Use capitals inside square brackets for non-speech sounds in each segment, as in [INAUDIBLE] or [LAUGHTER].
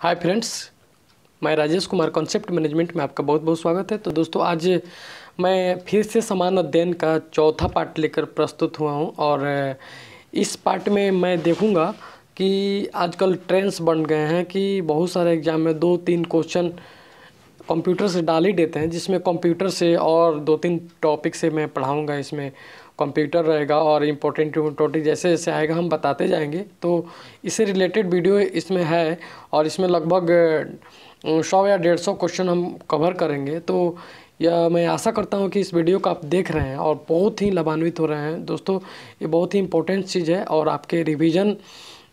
hi friends मैं Rajesh Kumar concept management में आपका बहुत बहुत स्वागत है तो दोस्तों आज मैं फिर से समान अध्ययन का चौथा पार्ट लेकर प्रस्तुत हुआ हूं और इस पार्ट में मैं देखूंगा कि आजकल ट्रेंड्स बन गए हैं कि बहुत सारे एग्ज़ाम में दो तीन क्वेश्चन कंप्यूटर से डाल ही देते हैं जिसमें कंप्यूटर से और दो तीन टॉपिक से मैं पढ़ाऊँगा इसमें कंप्यूटर रहेगा और इम्पोर्टेंट इम्पोर्टेंट जैसे जैसे आएगा हम बताते जाएंगे तो इससे रिलेटेड वीडियो इसमें है और इसमें लगभग सौ या डेढ़ सौ क्वेश्चन हम कवर करेंगे तो या मैं आशा करता हूँ कि इस वीडियो को आप देख रहे हैं और बहुत ही लाभान्वित हो रहे हैं दोस्तों ये बहुत ही इंपॉर्टेंट चीज़ है और आपके रिविज़न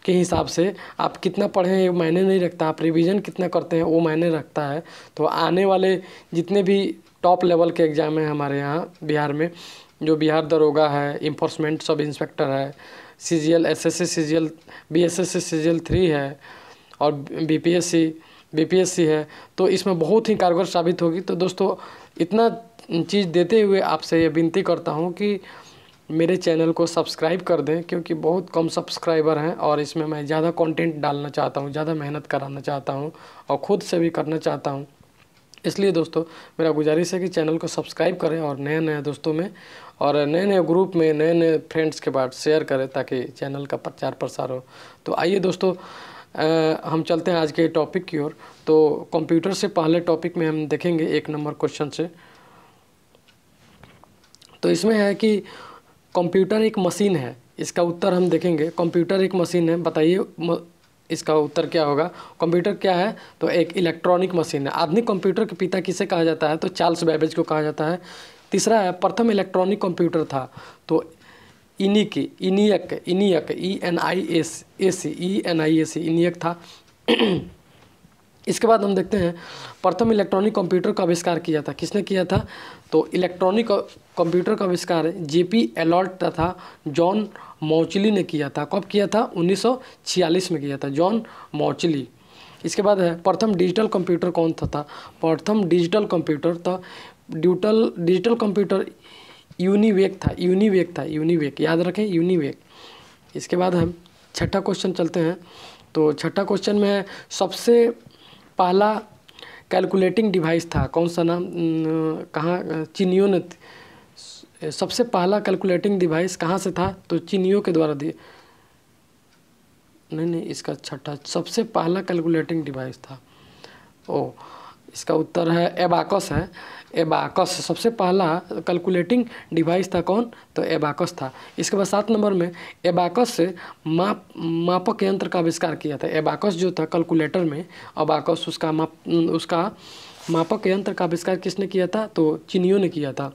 के हिसाब से आप कितना पढ़ें ये मायने नहीं रखता आप रिवीजन कितना करते हैं वो मायने रखता है तो आने वाले जितने भी टॉप लेवल के एग्ज़ाम हैं हमारे यहाँ बिहार में जो बिहार दरोगा है इन्फोर्समेंट सब इंस्पेक्टर है C G L S S C C G L B S S C C G L three है और B P S C B P S C है तो इसमें बहुत ही कारगर साबित होगी तो दोस्तों इतना चीज़ देते हुए आपसे ये विनती करता हूँ कि मेरे चैनल को सब्सक्राइब कर दें क्योंकि बहुत कम सब्सक्राइबर हैं और इसमें मैं ज़्यादा कंटेंट डालना चाहता हूँ ज़्यादा मेहनत कराना चाहता हूँ और ख़ुद से भी करना चाहता हूँ इसलिए दोस्तों मेरा गुजारिश है कि चैनल को सब्सक्राइब करें और नए नए दोस्तों में और नए नए ग्रुप में नए नए फ्रेंड्स के बाद शेयर करें ताकि चैनल का प्रचार प्रसार हो तो आइए दोस्तों आ, हम चलते हैं आज के टॉपिक की ओर तो कंप्यूटर से पहले टॉपिक में हम देखेंगे एक नंबर क्वेश्चन से तो इसमें है कि कंप्यूटर एक मशीन है इसका उत्तर हम देखेंगे कंप्यूटर एक मशीन है बताइए इसका उत्तर क्या होगा कंप्यूटर क्या है तो एक इलेक्ट्रॉनिक मशीन है आधुनिक कंप्यूटर के पिता किसे कहा जाता है तो चार्ल्स बैबेज को कहा जाता है तीसरा है प्रथम इलेक्ट्रॉनिक कंप्यूटर था तो ENIAC ENIAC ENIAC E N I S A C E N I A C ENIAC था [CLEARS THROAT] इसके बाद हम देखते हैं प्रथम इलेक्ट्रॉनिक कंप्यूटर का आविष्कार किया था किसने किया था तो इलेक्ट्रॉनिक कंप्यूटर का आविष्कार जेपी एलॉट तथा जॉन मोचली ने किया था कब किया था 1946 में किया था जॉन मोचली इसके बाद है प्रथम डिजिटल कंप्यूटर कौन था था प्रथम डिजिटल कंप्यूटर था ड्यूटल डिजिटल कंप्यूटर यूनिवेक था यूनिवेक था यूनिवेक याद रखें यूनिवेक इसके बाद हम छठा क्वेश्चन चलते हैं तो छठा क्वेश्चन में सबसे पहला कैलकुलेटिंग डिवाइस था कौन सा नाम कहाँ चीनियों ने सबसे पहला कैलकुलेटिंग डिवाइस कहाँ से था तो चीनियों के द्वारा दिए नहीं नहीं इसका छठा सबसे पहला कैलकुलेटिंग डिवाइस था ओ इसका उत्तर है एबाकस है एबाकस सबसे पहला कैलकुलेटिंग डिवाइस था कौन तो एबाकस था इसके बाद सात नंबर में एबाकस से माप मापक यंत्र का आविष्कार किया था एबाकस जो था कैलकुलेटर में अबाकस उसका माप उसका मापक यंत्र का आविष्कार किसने किया था तो चीनियों ने किया था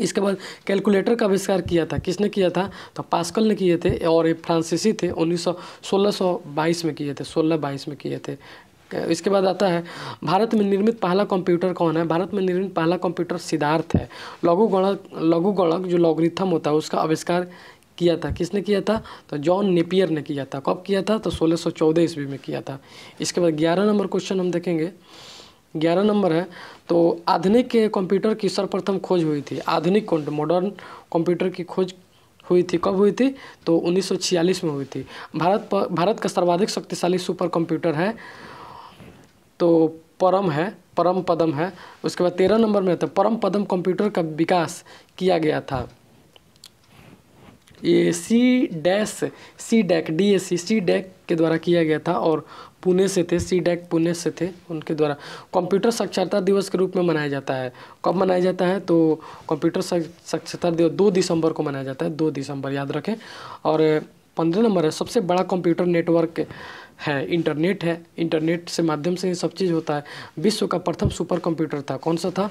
इसके बाद कैलकुलेटर का आविष्कार किया था किसने किया था तो पास्कल ने किए थे और ये फ्रांसीसी थे उन्नीस सौ सोलह सौ बाईस में किए थे सोलह बाईस में किए थे इसके बाद आता है भारत में निर्मित पहला कंप्यूटर कौन है भारत में निर्मित पहला कंप्यूटर सिद्धार्थ है लघु गणक लघु गणक जो लॉगरिथम होता है उसका आविष्कार किया था किसने किया था तो जॉन नेपियर ने किया था कब किया था तो सोलह सौ ईस्वी में किया था इसके बाद ग्यारह नंबर क्वेश्चन हम देखेंगे ग्यारह नंबर है तो आधुनिक कंप्यूटर की सर्वप्रथम खोज हुई थी आधुनिक मॉडर्न कंप्यूटर की खोज हुई थी कब हुई थी तो 1946 में हुई थी भारत पर भारत का सर्वाधिक शक्तिशाली सुपर कंप्यूटर है तो परम है परम पदम है उसके बाद तेरह नंबर में आता है परम पदम कंप्यूटर का विकास किया गया था ये सी डैश सी डैक डी एस सी सी डैक के द्वारा किया गया था और पुणे से थे सी डैक पुणे से थे उनके द्वारा कंप्यूटर साक्षरता दिवस के रूप में मनाया जाता है कब मनाया जाता है तो कंप्यूटर साक्षरता दिवस दो दिसंबर को मनाया जाता है दो दिसंबर याद रखें और पंद्रह नंबर है सबसे बड़ा कंप्यूटर नेटवर्क है इंटरनेट है इंटरनेट से माध्यम से सब चीज़ होता है विश्व का प्रथम सुपर कंप्यूटर था कौन सा था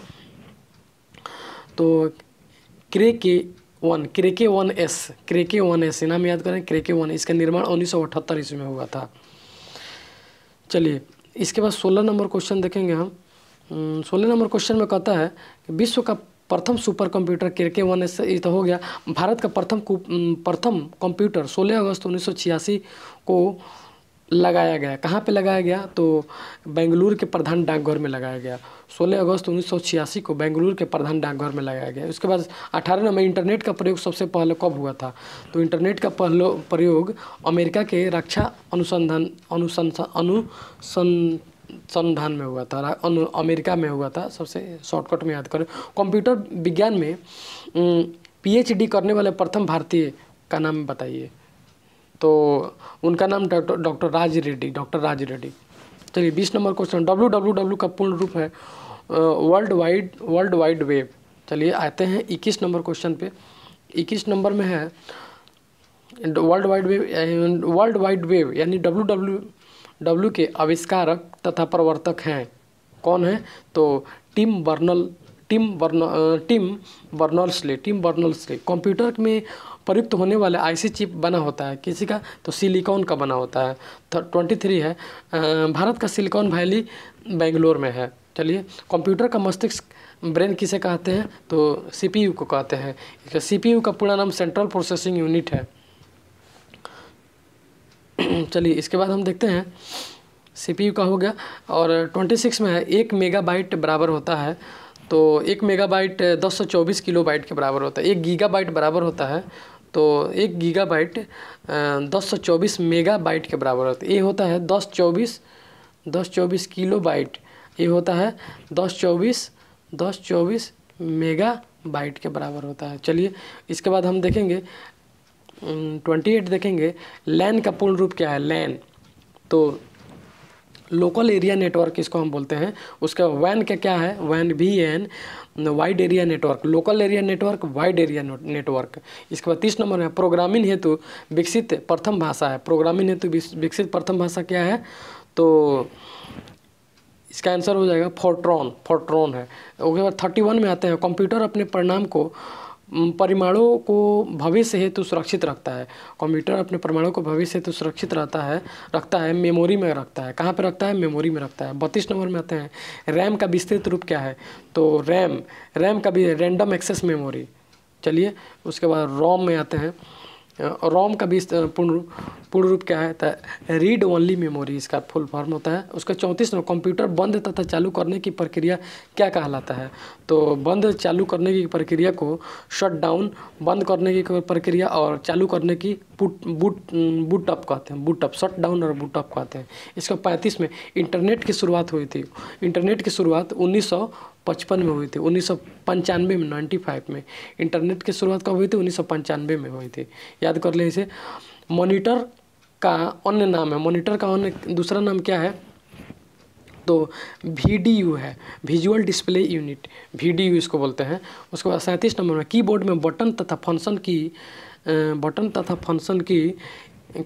तो Cray K one Cray K one S Cray K one S नाम याद करें क्रेके वन इसका निर्माण उन्नीस सौ अठहत्तर ईस्वी में हुआ था चलिए इसके बाद सोलह नंबर क्वेश्चन देखेंगे हम हम्म, सोलह नंबर क्वेश्चन में कहता है कि विश्व का प्रथम super computer Cray K one S तो हो गया भारत का प्रथम हम्म, प्रथम कंप्यूटर सोलह अगस्त उन्नीस को लगाया गया कहाँ पे लगाया गया तो बेंगलुरु के प्रधान डाकघर में लगाया गया 16 अगस्त उन्नीस को बेंगलुरु के प्रधान डाकघर में लगाया गया उसके बाद अठारह में इंटरनेट का प्रयोग सबसे पहले कब हुआ था तो इंटरनेट का पहलो प्रयोग अमेरिका के रक्षा अनुसंधान अनुसंधान अनुसं संधान में हुआ था अनु, अमेरिका में हुआ था सबसे शॉर्टकट में याद करें कंप्यूटर विज्ञान में पीएचडी करने वाले प्रथम भारतीय का नाम बताइए तो उनका नाम doctor doctor Raj Reddy doctor Raj Reddy चलिए बीस number question W W W का पूर्ण रूप है world wide world wide web चलिए आते हैं इक्कीस नंबर क्वेश्चन पे इक्कीस नंबर में है world wide web world wide web यानी डब्ल्यू डब्ल्यू डब्ल्यू के आविष्कारक तथा प्रवर्तक हैं कौन है तो Tim Berners Tim Berners Lee Tim Berners Lee computer में प्रयुक्त होने वाले आईसी चिप बना होता है किसी का तो सिलिकॉन का बना होता है तो ट्वेंटी थ्री है भारत का सिलिकॉन वैली बेंगलोर में है चलिए कंप्यूटर का मस्तिष्क ब्रेन किसे कहते हैं तो सीपीयू को कहते हैं इसका सीपीयू का पूरा नाम सेंट्रल प्रोसेसिंग यूनिट है [CLEARS THROAT] चलिए इसके बाद हम देखते हैं सीपीयू का हो गया और ट्वेंटी सिक्स में है एक मेगाबाइट बराबर होता है तो एक मेगाबाइट दस सौ चौबीस किलो बाइट के बराबर होता है एक गीगाबाइट बराबर होता है तो एक गीगा बाइट दस सौ चौबीस मेगा बाइट के बराबर होता है ये होता है दस चौबीस दस चौबीस किलो बाइट ये होता है दस चौबीस दस चौबीस मेगा बाइट के बराबर होता है चलिए इसके बाद हम देखेंगे ट्वेंटी एट देखेंगे लैन का पूर्ण रूप क्या है लैन तो लोकल एरिया नेटवर्क इसको हम बोलते हैं उसका वैन का क्या है वैन V N wide area network local area network wide area network इसके बाद तीस नंबर में प्रोग्रामिंग हेतु विकसित प्रथम भाषा है प्रोग्रामिंग हेतु विकसित प्रथम भाषा क्या है तो इसका आंसर हो जाएगा फोर्ट्रॉन फोर्ट्रॉन है उसके बाद थर्टी वन में आते हैं कंप्यूटर अपने परिणाम को परिमाणों को भविष्य हेतु सुरक्षित रखता है कंप्यूटर अपने परिमाणों को भविष्य हेतु सुरक्षित रहता है रखता है मेमोरी में रखता है कहाँ पर रखता है मेमोरी में रखता है बत्तीस नंबर में आते हैं रैम का विस्तृत रूप क्या है तो रैम रैम का भी रैंडम एक्सेस मेमोरी चलिए उसके बाद रोम में आते हैं रोम का भी पूर्ण पूर्ण रूप क्या है तो रीड ओनली मेमोरी इसका फुल फॉर्म होता है उसका चौंतीस नंबर कंप्यूटर बंद तथा चालू करने की प्रक्रिया क्या कहलाता है तो बंद चालू करने की प्रक्रिया को शट डाउन बंद करने की प्रक्रिया और चालू करने की बुट बुट बूट अप कहते हैं बूट अप शट डाउन और बूट अप कहते हैं इसका पैंतीस में इंटरनेट की शुरुआत हुई थी इंटरनेट की शुरुआत उन्नीस पचपन में हुई थी उन्नीस सौ पंचानवे में नाइन्टी फाइव में इंटरनेट की शुरुआत कब हुई थी उन्नीस सौ पंचानवे में हुई थी याद कर ले इसे मॉनिटर का अन्य नाम है मॉनिटर का अन्य दूसरा नाम क्या है तो वी है विजुअल डिस्प्ले यूनिट वी इसको बोलते हैं उसके बाद सैंतीस नंबर में कीबोर्ड में बटन तथा फंक्शन की बटन तथा फंक्शन की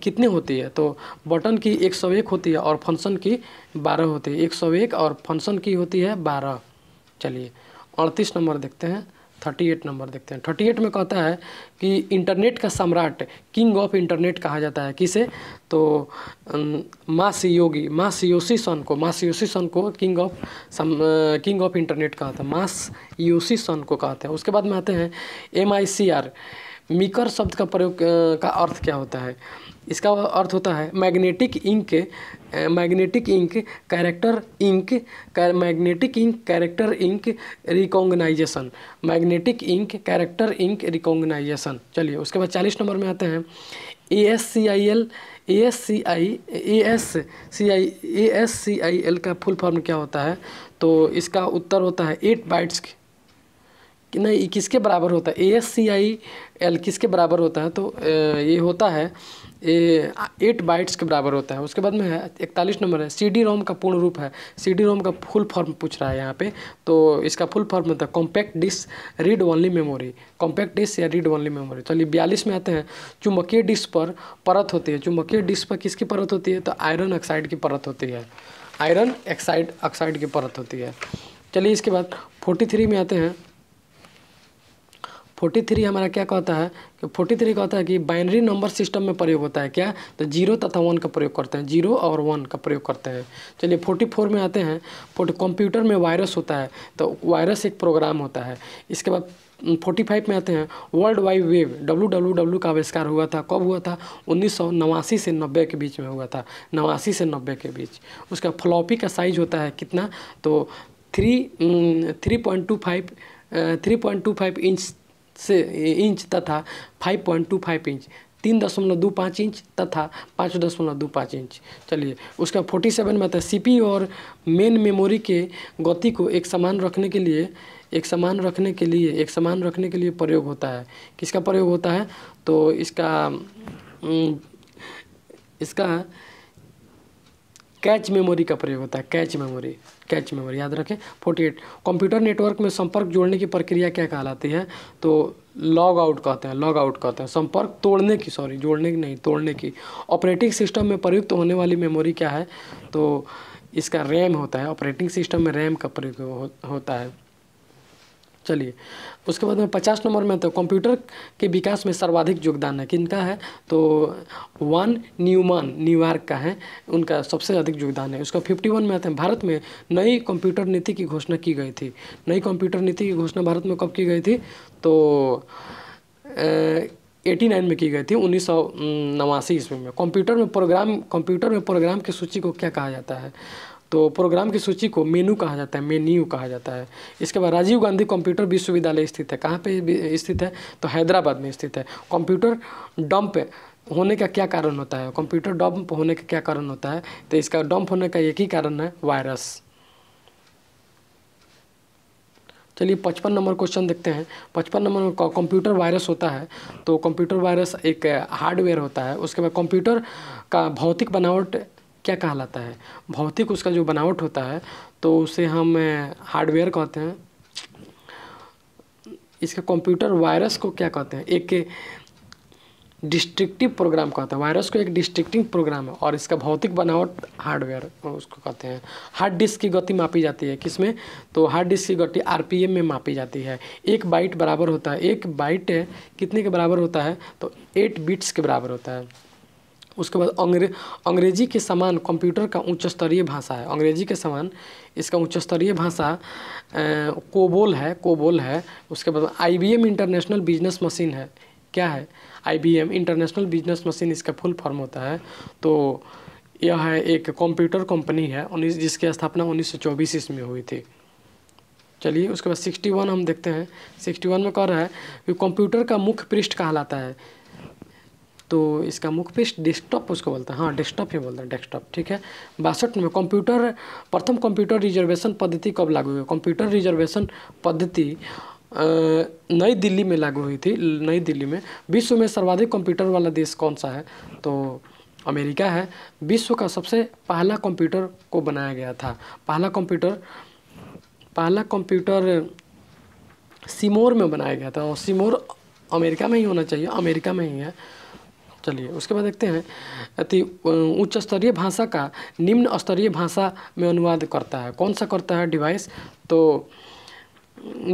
कितने होती है तो बटन की एक सौ एक होती है और फंक्शन की बारह होती है एक सौ एक और फंक्शन की होती है बारह चलिए अड़तीस नंबर देखते हैं थर्टी एट नंबर देखते हैं थर्टी एट में कहता है कि इंटरनेट का सम्राट किंग ऑफ इंटरनेट कहा जाता है किसे तो मासियोगी मासियोसी सन को मासियोसी सन को king of some king of internet कहते हैं मास सन को कहते हैं उसके बाद में आते हैं एम आई सी आर मीकर शब्द का प्रयोग का अर्थ क्या होता है इसका अर्थ होता है magnetic ink magnetic ink character ink magnetic ink character ink recognition magnetic ink character ink recognition चलिए उसके बाद चालीस नंबर में आते हैं A S C I L A S C I A S C I A S C I L का full form क्या होता है तो इसका उत्तर होता है एट बाइट्स नहीं किसके बराबर होता है ए एस सी आई एल किसके बराबर होता है तो ये होता है एट बाइट्स के बराबर होता है उसके बाद में है इकतालीस नंबर है सी डी रोम का पूर्ण रूप है सी डी रोम का फुल फॉर्म पूछ रहा है यहाँ पे तो इसका फुल फॉर्म होता है compact disc read only memory compact disc या रीड ओनली मेमोरी चलिए बयालीस में आते हैं चुम्बकीय डिस्क पर परत होती है चुम्बकीय डिस्क पर किसकी परत होती है तो आयरन ऑक्साइड की परत होती है आयरन एक्साइड ऑक्साइड की परत होती है चलिए इसके बाद फोर्टी थ्री में आते हैं फोर्टी थ्री हमारा क्या कहता है कि फोर्टी थ्री कहता है कि बाइनरी नंबर सिस्टम में प्रयोग होता है क्या तो जीरो तथा वन का प्रयोग करते हैं जीरो और वन का प्रयोग करते हैं चलिए फोर्टी फोर में आते हैं फोर्टी कंप्यूटर में वायरस होता है तो वायरस एक प्रोग्राम होता है इसके बाद फोर्टी फाइव में आते हैं world wide web W W W का आविष्कार हुआ था कब हुआ था उन्नीस सौ नवासी से नब्बे के बीच में हुआ था नवासी से नब्बे के बीच उसका फ्लॉपी का साइज होता है कितना तो three three point two five three point two five inch से इंच तथा 5.25 इंच तीन दशमलव दो पाँच इंच तथा पाँच दशमलव दो पाँच इंच चलिए उसका फोर्टी सेवन में आता है सी और मेन मेमोरी के गति को एक समान रखने के लिए एक समान रखने के लिए एक समान रखने के लिए प्रयोग होता है किसका प्रयोग होता है तो इसका इसका कैच मेमोरी का प्रयोग होता है कैच मेमोरी कैच मेमोरी याद रखें 48 कंप्यूटर नेटवर्क में संपर्क जोड़ने की प्रक्रिया क्या कहलाती है तो लॉग आउट कहते हैं लॉग आउट कहते हैं संपर्क तोड़ने की सॉरी जोड़ने की नहीं तोड़ने की ऑपरेटिंग सिस्टम में प्रयुक्त होने वाली मेमोरी क्या है तो इसका रैम होता है ऑपरेटिंग सिस्टम में रैम का प्रयोग हो, होता है चलिए उसके बाद में पचास नंबर में आते तो हैं कंप्यूटर के विकास में सर्वाधिक योगदान है किनका है तो वन न्यूमान न्यूयॉर्क का है उनका सबसे अधिक योगदान है उसका फिफ्टी वन में आते हैं भारत में नई कंप्यूटर नीति की घोषणा की गई थी नई कंप्यूटर नीति की घोषणा भारत में कब की गई थी तो एटी नाइन में की गई थी उन्नीस सौ नवासी ईस्वी में कंप्यूटर में प्रोग्राम कंप्यूटर में प्रोग्राम की सूची को क्या कहा जाता है तो प्रोग्राम की सूची को मेनू कहा जाता है मेन्यू कहा जाता है इसके बाद राजीव गांधी कंप्यूटर विश्वविद्यालय स्थित है कहाँ पे स्थित है तो हैदराबाद में स्थित है कंप्यूटर डंप होने का क्या कारण होता है कंप्यूटर डंप होने का क्या कारण होता है तो इसका डंप होने का एक ही कारण है वायरस चलिए पचपन नंबर क्वेश्चन देखते हैं पचपन नंबर कंप्यूटर वायरस होता है तो कंप्यूटर वायरस एक हार्डवेयर होता है उसके बाद कंप्यूटर का भौतिक बनावट क्या कहलाता है भौतिक उसका जो बनावट होता है तो उसे हम हार्डवेयर कहते हैं इसका कंप्यूटर वायरस को क्या कहते हैं एक डिस्ट्रिक्टिव प्रोग्राम कहते हैं वायरस को एक डिस्ट्रिक्टिव प्रोग्राम है और इसका भौतिक बनावट हार्डवेयर उसको कहते हैं हार्ड डिस्क की गति मापी जाती है किसमें तो हार्ड डिस्क की गति आरपीएम में मापी जाती है एक बाइट बराबर होता है एक बाइट कितने के बराबर होता है तो एट बिट्स के बराबर होता है उसके बाद अंग्रे अंग्रेजी के समान कंप्यूटर का उच्च स्तरीय भाषा है अंग्रेजी के समान इसका उच्च स्तरीय भाषा कोबोल है कोबोल है उसके बाद आईबीएम इंटरनेशनल बिजनेस मशीन है क्या है आईबीएम इंटरनेशनल बिजनेस मशीन इसका फुल फॉर्म होता है तो यह है एक कंप्यूटर कंपनी है उन्नीस जिसकी स्थापना उन्नीस सौ चौबीस ईस्वी हुई थी चलिए उसके बाद सिक्सटी वन हम देखते हैं सिक्सटी वन में कह रहा है कि कंप्यूटर का मुख्य पृष्ठ कहलाता है तो इसका मुख्य पृष्ठ डेस्कटॉप उसको बोलते हैं हाँ डेस्कटॉप ही बोलते हैं डेस्कटॉप ठीक है बासठ में कंप्यूटर प्रथम कंप्यूटर रिजर्वेशन पद्धति कब लागू हुई कंप्यूटर रिजर्वेशन पद्धति नई दिल्ली में लागू हुई थी नई दिल्ली में विश्व में सर्वाधिक कंप्यूटर वाला देश कौन सा है तो अमेरिका है विश्व का सबसे पहला कंप्यूटर को बनाया गया था पहला कंप्यूटर पहला कंप्यूटर सिमोर में बनाया गया था और सिमोर अमेरिका में ही होना चाहिए अमेरिका में ही है चलिए उसके बाद देखते हैं अति उच्च स्तरीय भाषा का निम्न स्तरीय भाषा में अनुवाद करता है कौन सा करता है डिवाइस तो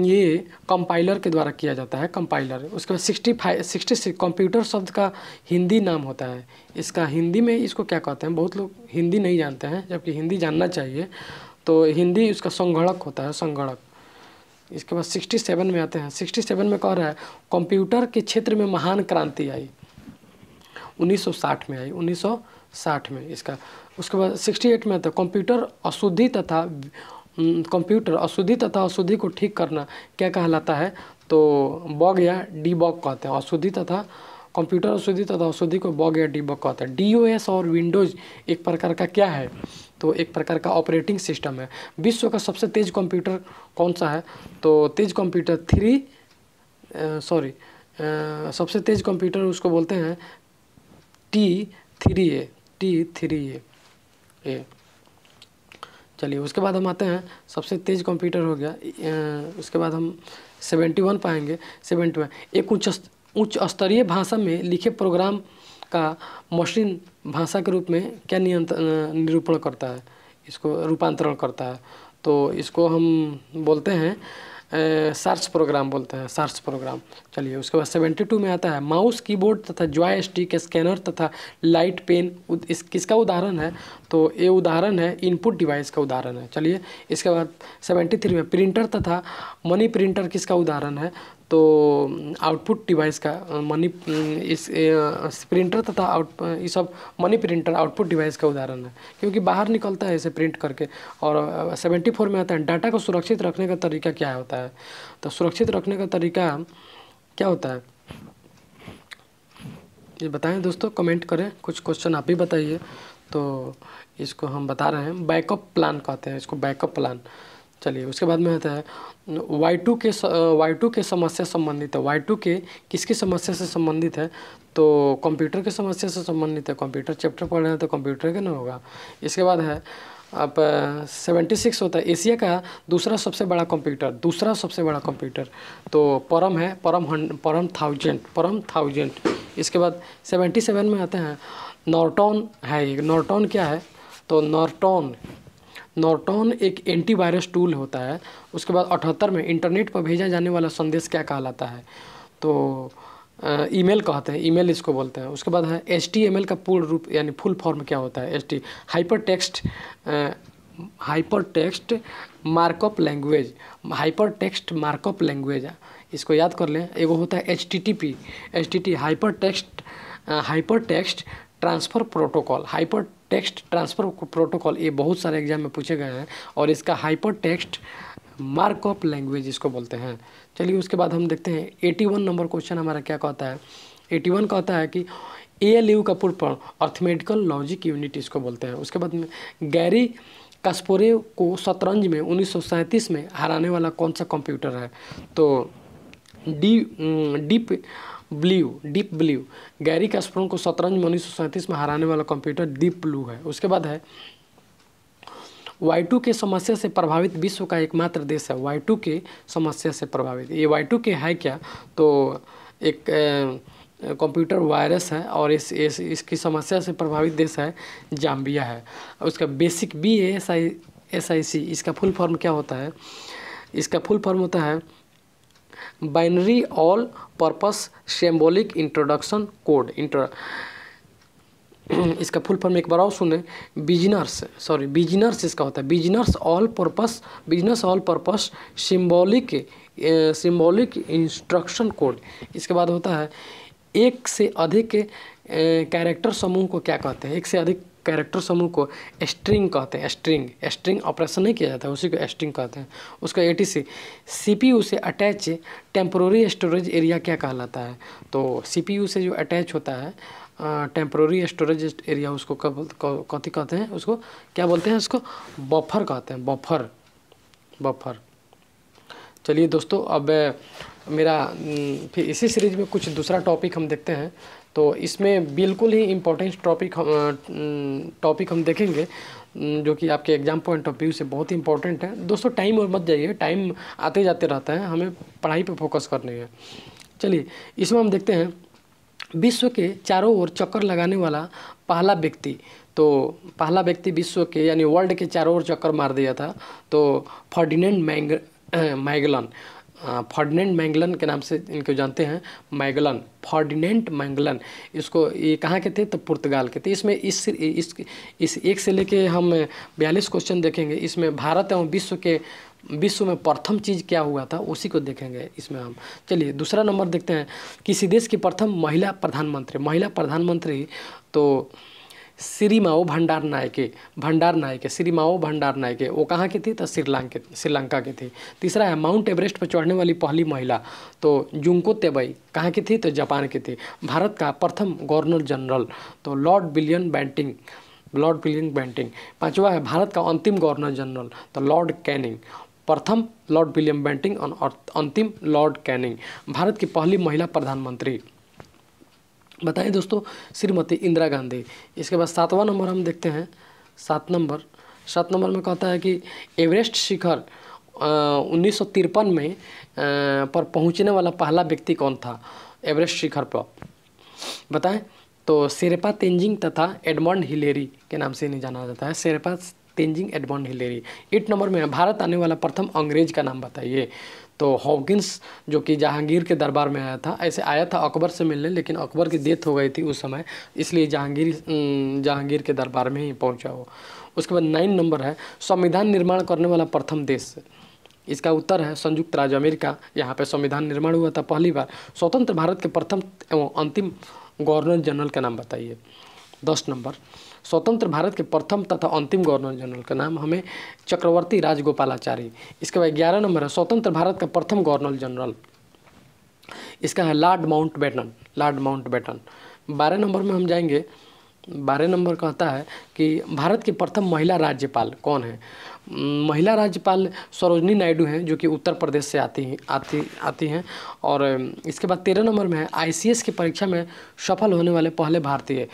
ये कंपाइलर के द्वारा किया जाता है कंपाइलर उसके बाद sixty five sixty six computer शब्द का हिंदी नाम होता है इसका हिंदी में इसको क्या कहते हैं बहुत लोग हिंदी नहीं जानते हैं जबकि हिंदी जानना चाहिए तो हिंदी उसका संगणक होता है संगणक इसके बाद सिक्सटी सेवन में आते हैं सिक्सटी सेवन में कह रहा है कंप्यूटर के क्षेत्र में महान क्रांति आई 1960 में आई 1960 में इसका उसके बाद 68 में था कंप्यूटर अशुद्धि तथा कंप्यूटर अशुद्धि तथा अशुद्धि को ठीक करना क्या कहलाता है तो बॉग या डी बॉग कहते हैं अशुद्धि तथा कंप्यूटर अशुद्धि तथा अशुद्धि को बॉग या डी बॉग कहते हैं डी और विंडोज़ एक प्रकार का क्या है तो एक प्रकार का ऑपरेटिंग सिस्टम है विश्व का सबसे तेज कंप्यूटर कौन सा है तो तेज कंप्यूटर थ्री सॉरी सबसे तेज कंप्यूटर उसको बोलते हैं T three A T three A A चलिए उसके बाद हम आते हैं सबसे तेज़ कंप्यूटर हो गया उसके बाद हम सेवेंटी वन पाएंगे सेवेंटी वन एक उच्च उच्च स्तरीय भाषा में लिखे प्रोग्राम का मशीन भाषा के रूप में क्या नियंत्रण निरूपण करता है इसको रूपांतरण करता है तो इसको हम बोलते हैं सर्च प्रोग्राम बोलते हैं सर्च प्रोग्राम चलिए उसके बाद सेवेंटी टू में आता है माउस कीबोर्ड तथा जॉय स्टिक स्कैनर तथा लाइट पेन इस किसका उदाहरण है तो ये उदाहरण है इनपुट डिवाइस का उदाहरण है चलिए इसके बाद सेवेंटी थ्री में प्रिंटर तथा मनी प्रिंटर किसका उदाहरण है तो आउटपुट डिवाइस का मनी इस प्रिंटर तथा आउट ये सब मनी प्रिंटर आउटपुट डिवाइस का उदाहरण है क्योंकि बाहर निकलता है इसे प्रिंट करके और सेवेंटी फोर में आता है डाटा को सुरक्षित रखने का तरीका क्या होता है तो सुरक्षित रखने का तरीका क्या होता है ये बताएं दोस्तों कमेंट करें कुछ क्वेश्चन आप भी बताइए तो इसको हम बता रहे हैं बैकअप प्लान कहते हैं इसको बैकअप प्लान चलिए उसके बाद में आता है Y two K Y two K समस्या संबंधित है वाई टू के किसकी समस्या से संबंधित है तो कंप्यूटर के समस्या से संबंधित है कंप्यूटर चैप्टर पढ़ रहे हैं तो कंप्यूटर के ना होगा इसके बाद है आप सेवेंटी सिक्स होता है एशिया का दूसरा सबसे बड़ा कंप्यूटर दूसरा सबसे बड़ा कंप्यूटर तो परम है परम हंड परम थाउजेंड परम थाउजेंड इसके बाद सेवेंटी सेवन में आते हैं नॉर्टॉन है ये नॉर्टॉन क्या है तो नॉर्टॉन नोटॉन एक एंटीवायरस टूल होता है उसके बाद अठहत्तर में इंटरनेट पर भेजा जाने वाला संदेश क्या कहलाता है तो ईमेल कहते हैं ईमेल इसको बोलते हैं उसके बाद है एल का पूर्ण रूप यानी फुल फॉर्म क्या होता है S T hyper text hyper text markup language hyper text markup language इसको याद कर लें एगो होता है H T T P H T T hyper text hyper text transfer protocol hyper text transfer protocol ये बहुत सारे एग्जाम में पूछे गए हैं और इसका हाइपर टेक्स्ट मार्कअप लैंग्वेज इसको बोलते हैं चलिए उसके बाद हम देखते हैं एटी वन नंबर क्वेश्चन हमारा क्या कहता है एटी वन कहता है कि ए एल यू का पर अर्थमेटिकल लॉजिक यूनिट इसको बोलते हैं उसके बाद में गैरी कस्पोरे को शतरंज में उन्नीस में हराने वाला कौन सा कंप्यूटर है तो D deep blue deep blue Garry Kasparov को शतरंज में उन्नीस में हराने वाला कंप्यूटर डीप ब्लू है उसके बाद है वाई टू के समस्या से प्रभावित विश्व का एकमात्र देश है वाई टू के समस्या से प्रभावित ये वाई टू के है क्या तो एक कंप्यूटर वायरस है और इस, इस इसकी समस्या से प्रभावित देश है जाम्बिया है उसका basic B S I S I C इसका फुल फॉर्म क्या होता है इसका फुल फॉर्म होता है binary all purpose symbolic introduction code intro इसका फुल फॉर्म एक बार और सुने बिजनर्स सॉरी बिजनर्स इसका होता है beginners all purpose business all purpose symbolic symbolic instruction code इसके बाद होता है एक से अधिक कैरेक्टर समूह को क्या कहते हैं एक से अधिक कैरेक्टर समूह को स्ट्रिंग कहते हैं स्ट्रिंग स्ट्रिंग ऑपरेशन नहीं किया जाता है उसी को स्ट्रिंग कहते हैं उसका A T C C P U से अटैच टेम्प्रोरी स्टोरेज एरिया क्या कहलाता है तो सी पी यू से जो अटैच होता है टेम्प्रोरी स्टोरेज एरिया उसको कब कथी कहते हैं उसको क्या बोलते हैं उसको बफर कहते हैं बफर बफर चलिए दोस्तों अब मेरा हम्म, फिर इसी सीरीज में कुछ दूसरा टॉपिक हम देखते हैं तो इसमें बिल्कुल ही इम्पोर्टेंट टॉपिक टॉपिक हम देखेंगे हम्म, जो कि आपके एग्जाम पॉइंट ऑफ व्यू से बहुत ही इंपॉर्टेंट है दोस्तों टाइम और मत जाइए टाइम आते जाते रहता है हमें पढ़ाई पर फोकस करनी है चलिए इसमें हम देखते हैं विश्व के चारों ओर चक्कर लगाने वाला पहला व्यक्ति तो पहला व्यक्ति विश्व के यानी वर्ल्ड के चारों ओर चक्कर मार दिया था तो फर्डिनेंड मैंग मैगलन फर्डिनेंट मैंगलन के नाम से इनको जानते हैं मैगलन फर्डिनेंट मैंगलन इसको ये कहाँ के थे तो पुर्तगाल के थे इसमें इस इस इस एक से लेके हम बयालीस क्वेश्चन देखेंगे इसमें भारत एवं विश्व के विश्व में प्रथम चीज़ क्या हुआ था उसी को देखेंगे इसमें हम चलिए दूसरा नंबर देखते हैं किसी देश की प्रथम महिला प्रधानमंत्री महिला प्रधानमंत्री तो सिरिमाओ भंडार नायके भंडार नायके सिरिमाओ भंडार नायके वो कहाँ की थी तो श्रीलंका के श्रीलंका की थी तीसरा है माउंट एवरेस्ट पर चढ़ने वाली पहली महिला तो जुंको तेबई कहाँ की थी तो जापान की थी भारत का प्रथम गवर्नर जनरल तो lord William Bentinck lord William Bentinck पांचवा है भारत का अंतिम गवर्नर जनरल तो लॉर्ड कैनिंग प्रथम लॉर्ड विलियम बैंटिंग और अंतिम लॉर्ड कैनिंग भारत की पहली महिला प्रधानमंत्री बताएं दोस्तों श्रीमती इंदिरा गांधी इसके बाद सातवां नंबर हम देखते हैं सात नंबर सात नंबर में कहता है कि एवरेस्ट शिखर उन्नीस में आ, पर पहुंचने वाला पहला व्यक्ति कौन था एवरेस्ट शिखर पर बताएं तो शेरपा तेंजिंग तथा एडमंड हिलेरी के नाम से नहीं जाना जाता है Sherpa Tenzing Edmund Hillary eight number में भारत आने वाला प्रथम अंग्रेज का नाम बताइए तो हॉकिंस जो कि जहांगीर के दरबार में आया था ऐसे आया था अकबर से मिलने लेकिन अकबर की डेथ हो गई थी उस समय इसलिए जहांगीर जहांगीर के दरबार में ही पहुंचा वो उसके बाद नाइन नंबर है संविधान निर्माण करने वाला प्रथम देश इसका उत्तर है संयुक्त राज्य अमेरिका यहाँ पर संविधान निर्माण हुआ था पहली बार स्वतंत्र भारत के प्रथम एवं अंतिम गवर्नर जनरल का नाम बताइए दस नंबर स्वतंत्र भारत के प्रथम तथा अंतिम गवर्नर जनरल का नाम हमें चक्रवर्ती राजगोपालाचारी इसके बाद ग्यारह नंबर है स्वतंत्र भारत का प्रथम गवर्नर जनरल इसका है lord Mountbatten lord Mountbatten बारह नंबर में हम जाएंगे बारह नंबर कहता है कि भारत की प्रथम महिला राज्यपाल कौन है महिला राज्यपाल सरोजनी नायडू हैं जो कि उत्तर प्रदेश से आती हैं आती आती हैं और इसके बाद तेरह नंबर में है आई की परीक्षा में सफल होने वाले पहले भारतीय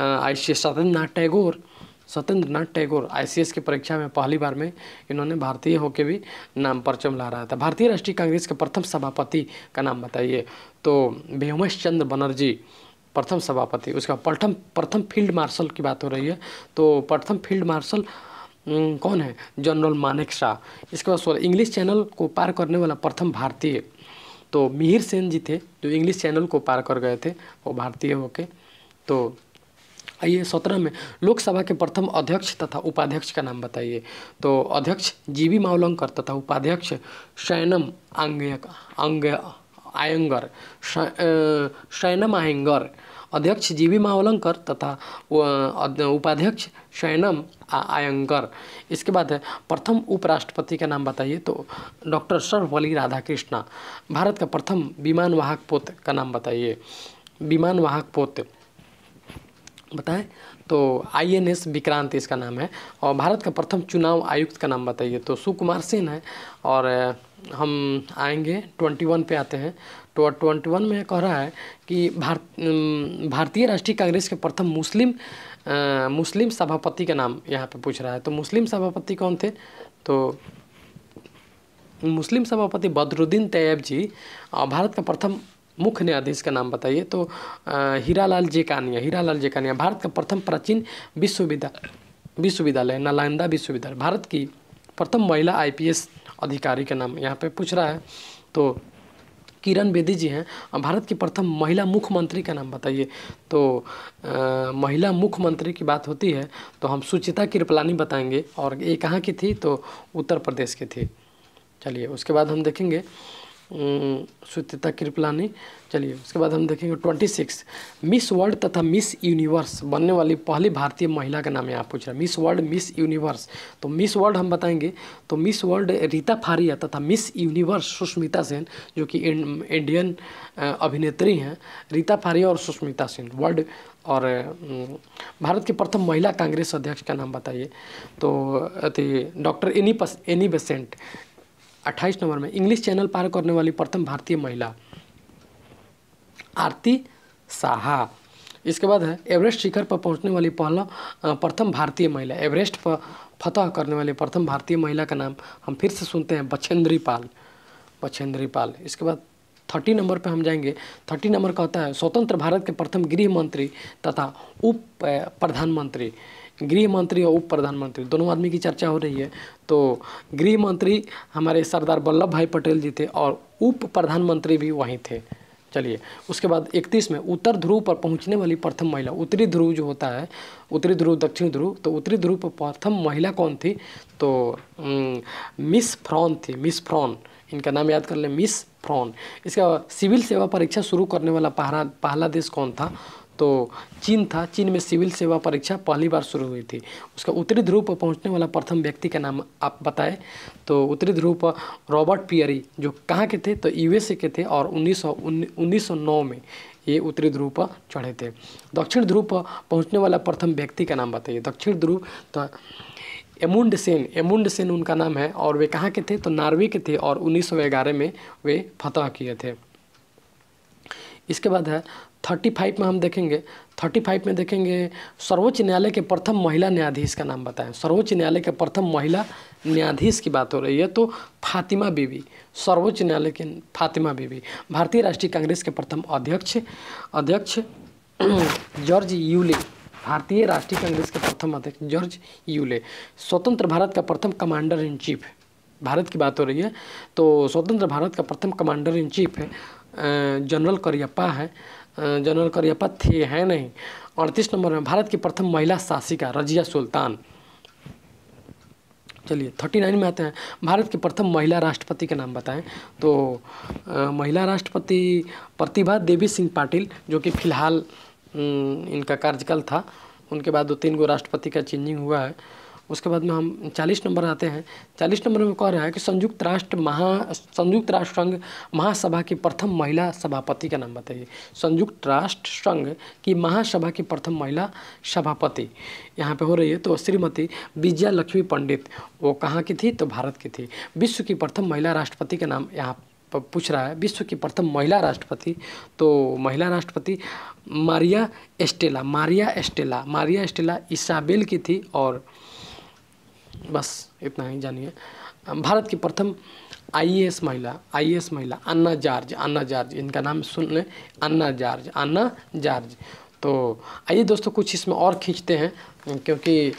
I C Satyendranath Tagore Satyendra Nath Tagore ICS की परीक्षा में पहली बार में इन्होंने भारतीय होकर भी नाम परचम ला रहा था भारतीय राष्ट्रीय कांग्रेस के प्रथम सभापति का नाम बताइए तो भीमेश चंद्र बनर्जी प्रथम सभापति उसका प्रथम प्रथम फील्ड मार्शल की बात हो रही है तो प्रथम फील्ड मार्शल हम्म, कौन है जनरल मानेक शाह इसके बाद सोलह इंग्लिश चैनल को पार करने वाला प्रथम भारतीय तो मिहिर सेन जी थे जो इंग्लिश चैनल को पार कर गए थे वो भारतीय होके तो आइए सत्रह में लोकसभा के प्रथम अध्यक्ष तथा उपाध्यक्ष का नाम बताइए तो अध्यक्ष जी बी मावलंकर तथा उपाध्यक्ष शैनम आंग आंगे आयंगर शैनम आयंगर अध्यक्ष जी वी मावलंकर तथा उपाध्यक्ष शैनम आयंकर इसके बाद है प्रथम उपराष्ट्रपति का नाम बताइए तो डॉक्टर सर्वपल्ली राधाकृष्णा भारत का प्रथम विमान वाहक पोत का नाम बताइए विमान वाहक पोत बताएं तो आई एन एस विक्रांत इसका नाम है और भारत का प्रथम चुनाव आयुक्त का नाम बताइए तो सुकुमार सेन है और हम आएंगे ट्वेंटी वन पे आते हैं ट्वेंटी वन में कह रहा है कि भारत भारतीय राष्ट्रीय कांग्रेस के प्रथम मुस्लिम आ, मुस्लिम सभापति का नाम यहाँ पे पूछ रहा है तो मुस्लिम सभापति कौन थे तो मुस्लिम सभापति बदरुद्दीन तैयब जी भारत का प्रथम मुख्य न्यायाधीश का नाम बताइए तो हीरालाल जेकानिया हीरालाल जेकानिया भारत का प्रथम प्राचीन विश्वविद्यालय विश्वविद्यालय नालंदा विश्वविद्यालय भारत की प्रथम महिला आईपीएस अधिकारी का नाम यहाँ पे पूछ रहा है तो किरण बेदी जी हैं भारत की प्रथम महिला मुख्यमंत्री का नाम बताइए तो आ, महिला मुख्यमंत्री की बात होती है तो हम सुचिता कृपलानी बताएंगे और ये कहाँ की थी तो उत्तर प्रदेश की थी चलिए उसके बाद हम देखेंगे श्रुतिता कृपलानी चलिए उसके बाद हम देखेंगे ट्वेंटी सिक्स मिस वर्ल्ड तथा मिस यूनिवर्स बनने वाली पहली भारतीय महिला का नाम यहाँ पूछ रहा है मिस वर्ल्ड मिस यूनिवर्स तो मिस वर्ल्ड हम बताएंगे तो मिस वर्ल्ड रीता फारिया तथा मिस यूनिवर्स सुष्मिता सेन जो कि इंडियन अभिनेत्री हैं रीता फारिया और सुष्मिता सेन वर्ल्ड और भारत की प्रथम महिला कांग्रेस अध्यक्ष का नाम बताइए तो अति डॉक्टर एनी पस एनी बेसेंट अट्ठाईस नंबर में इंग्लिश चैनल पार करने वाली प्रथम भारतीय महिला आरती साहा इसके बाद है एवरेस्ट शिखर पर पहुंचने वाली पहला प्रथम भारतीय महिला एवरेस्ट पर फतह करने वाली प्रथम भारतीय महिला का नाम हम फिर से सुनते हैं बछेंद्री पाल बछेंद्री पाल इसके बाद थर्टी नंबर पर हम जाएंगे थर्टी नंबर कहता है स्वतंत्र भारत के प्रथम गृह मंत्री तथा उप प्रधानमंत्री गृह मंत्री और उप प्रधानमंत्री दोनों आदमी की चर्चा हो रही है तो गृह मंत्री हमारे सरदार वल्लभ भाई पटेल जी थे और उप प्रधानमंत्री भी वहीं थे चलिए उसके बाद 31 में उत्तर ध्रुव पर पहुंचने वाली प्रथम महिला उत्तरी ध्रुव जो होता है उत्तरी ध्रुव दक्षिण ध्रुव तो उत्तरी ध्रुव पर प्रथम महिला कौन थी तो मिस फ्रॉन थी मिस फ्रॉन इनका नाम याद कर लें मिस फ्रॉन इसके सिविल सेवा परीक्षा शुरू करने वाला पहला पहला देश कौन था तो चीन था चीन में सिविल सेवा परीक्षा पहली बार शुरू हुई थी उसका उत्तरी ध्रुव पर पहुंचने वाला प्रथम व्यक्ति का नाम आप बताएं तो उत्तरी ध्रुव पर रॉबर्ट पियरी जो कहाँ के थे तो यूएसए के थे और उन्नीस उन्नीस में ये उत्तरी ध्रुव पर चढ़े थे दक्षिण ध्रुव पर पहुँचने वाला प्रथम व्यक्ति का नाम बताइए दक्षिण ध्रुव तो एमुंड सेन एमुंड सेन उनका नाम है और वे कहाँ के थे तो नार्वे के थे और 1911 में वे फतह किए थे इसके बाद है थर्टी फाइव में हम देखेंगे थर्टी फाइव में देखेंगे सर्वोच्च न्यायालय के प्रथम महिला न्यायाधीश का नाम बताएं सर्वोच्च न्यायालय के प्रथम महिला न्यायाधीश की बात हो रही है तो फातिमा बीवी सर्वोच्च न्यायालय के फातिमा बीवी भारतीय राष्ट्रीय कांग्रेस के प्रथम अध्यक्ष अध्यक्ष [CLEARS THROAT] जॉर्ज यूले भारतीय राष्ट्रीय कांग्रेस के प्रथम अध्यक्ष जॉर्ज यूले स्वतंत्र भारत का प्रथम कमांडर इन चीफ भारत की बात हो रही है तो स्वतंत्र भारत का प्रथम कमांडर इन चीफ है जनरल करियप्पा है जनरल करियप्पा थे हैं नहीं अड़तीस नंबर में भारत की प्रथम महिला शासिका रजिया सुल्तान चलिए थर्टी नाइन में आते हैं भारत की प्रथम महिला राष्ट्रपति का नाम बताएं तो आ, महिला राष्ट्रपति प्रतिभा देवी सिंह पाटिल जो कि फिलहाल इनका कार्यकाल था उनके बाद दो तीन गो राष्ट्रपति का चेंजिंग हुआ है उसके बाद में हम चालीस नंबर आते हैं चालीस नंबर में कह रहा है कि संयुक्त राष्ट्र महा संयुक्त राष्ट्र संघ महासभा की प्रथम महिला सभापति का नाम बताइए संयुक्त राष्ट्र संघ की महासभा की प्रथम महिला सभापति यहाँ पे हो रही है तो श्रीमती विजया लक्ष्मी पंडित वो कहाँ की थी तो भारत की थी विश्व की प्रथम महिला राष्ट्रपति का नाम यहाँ पूछ रहा है विश्व की प्रथम महिला राष्ट्रपति तो महिला राष्ट्रपति Maria Estela Maria Estela Maria Estela Isabel की थी और बस इतना ही जानिए भारत की प्रथम आईएएस महिला आईएएस महिला अन्ना जार्ज अन्ना जार्ज इनका नाम सुन लें अन्ना जार्ज अन्ना जार्ज तो आइए दोस्तों कुछ इसमें और खींचते हैं क्योंकि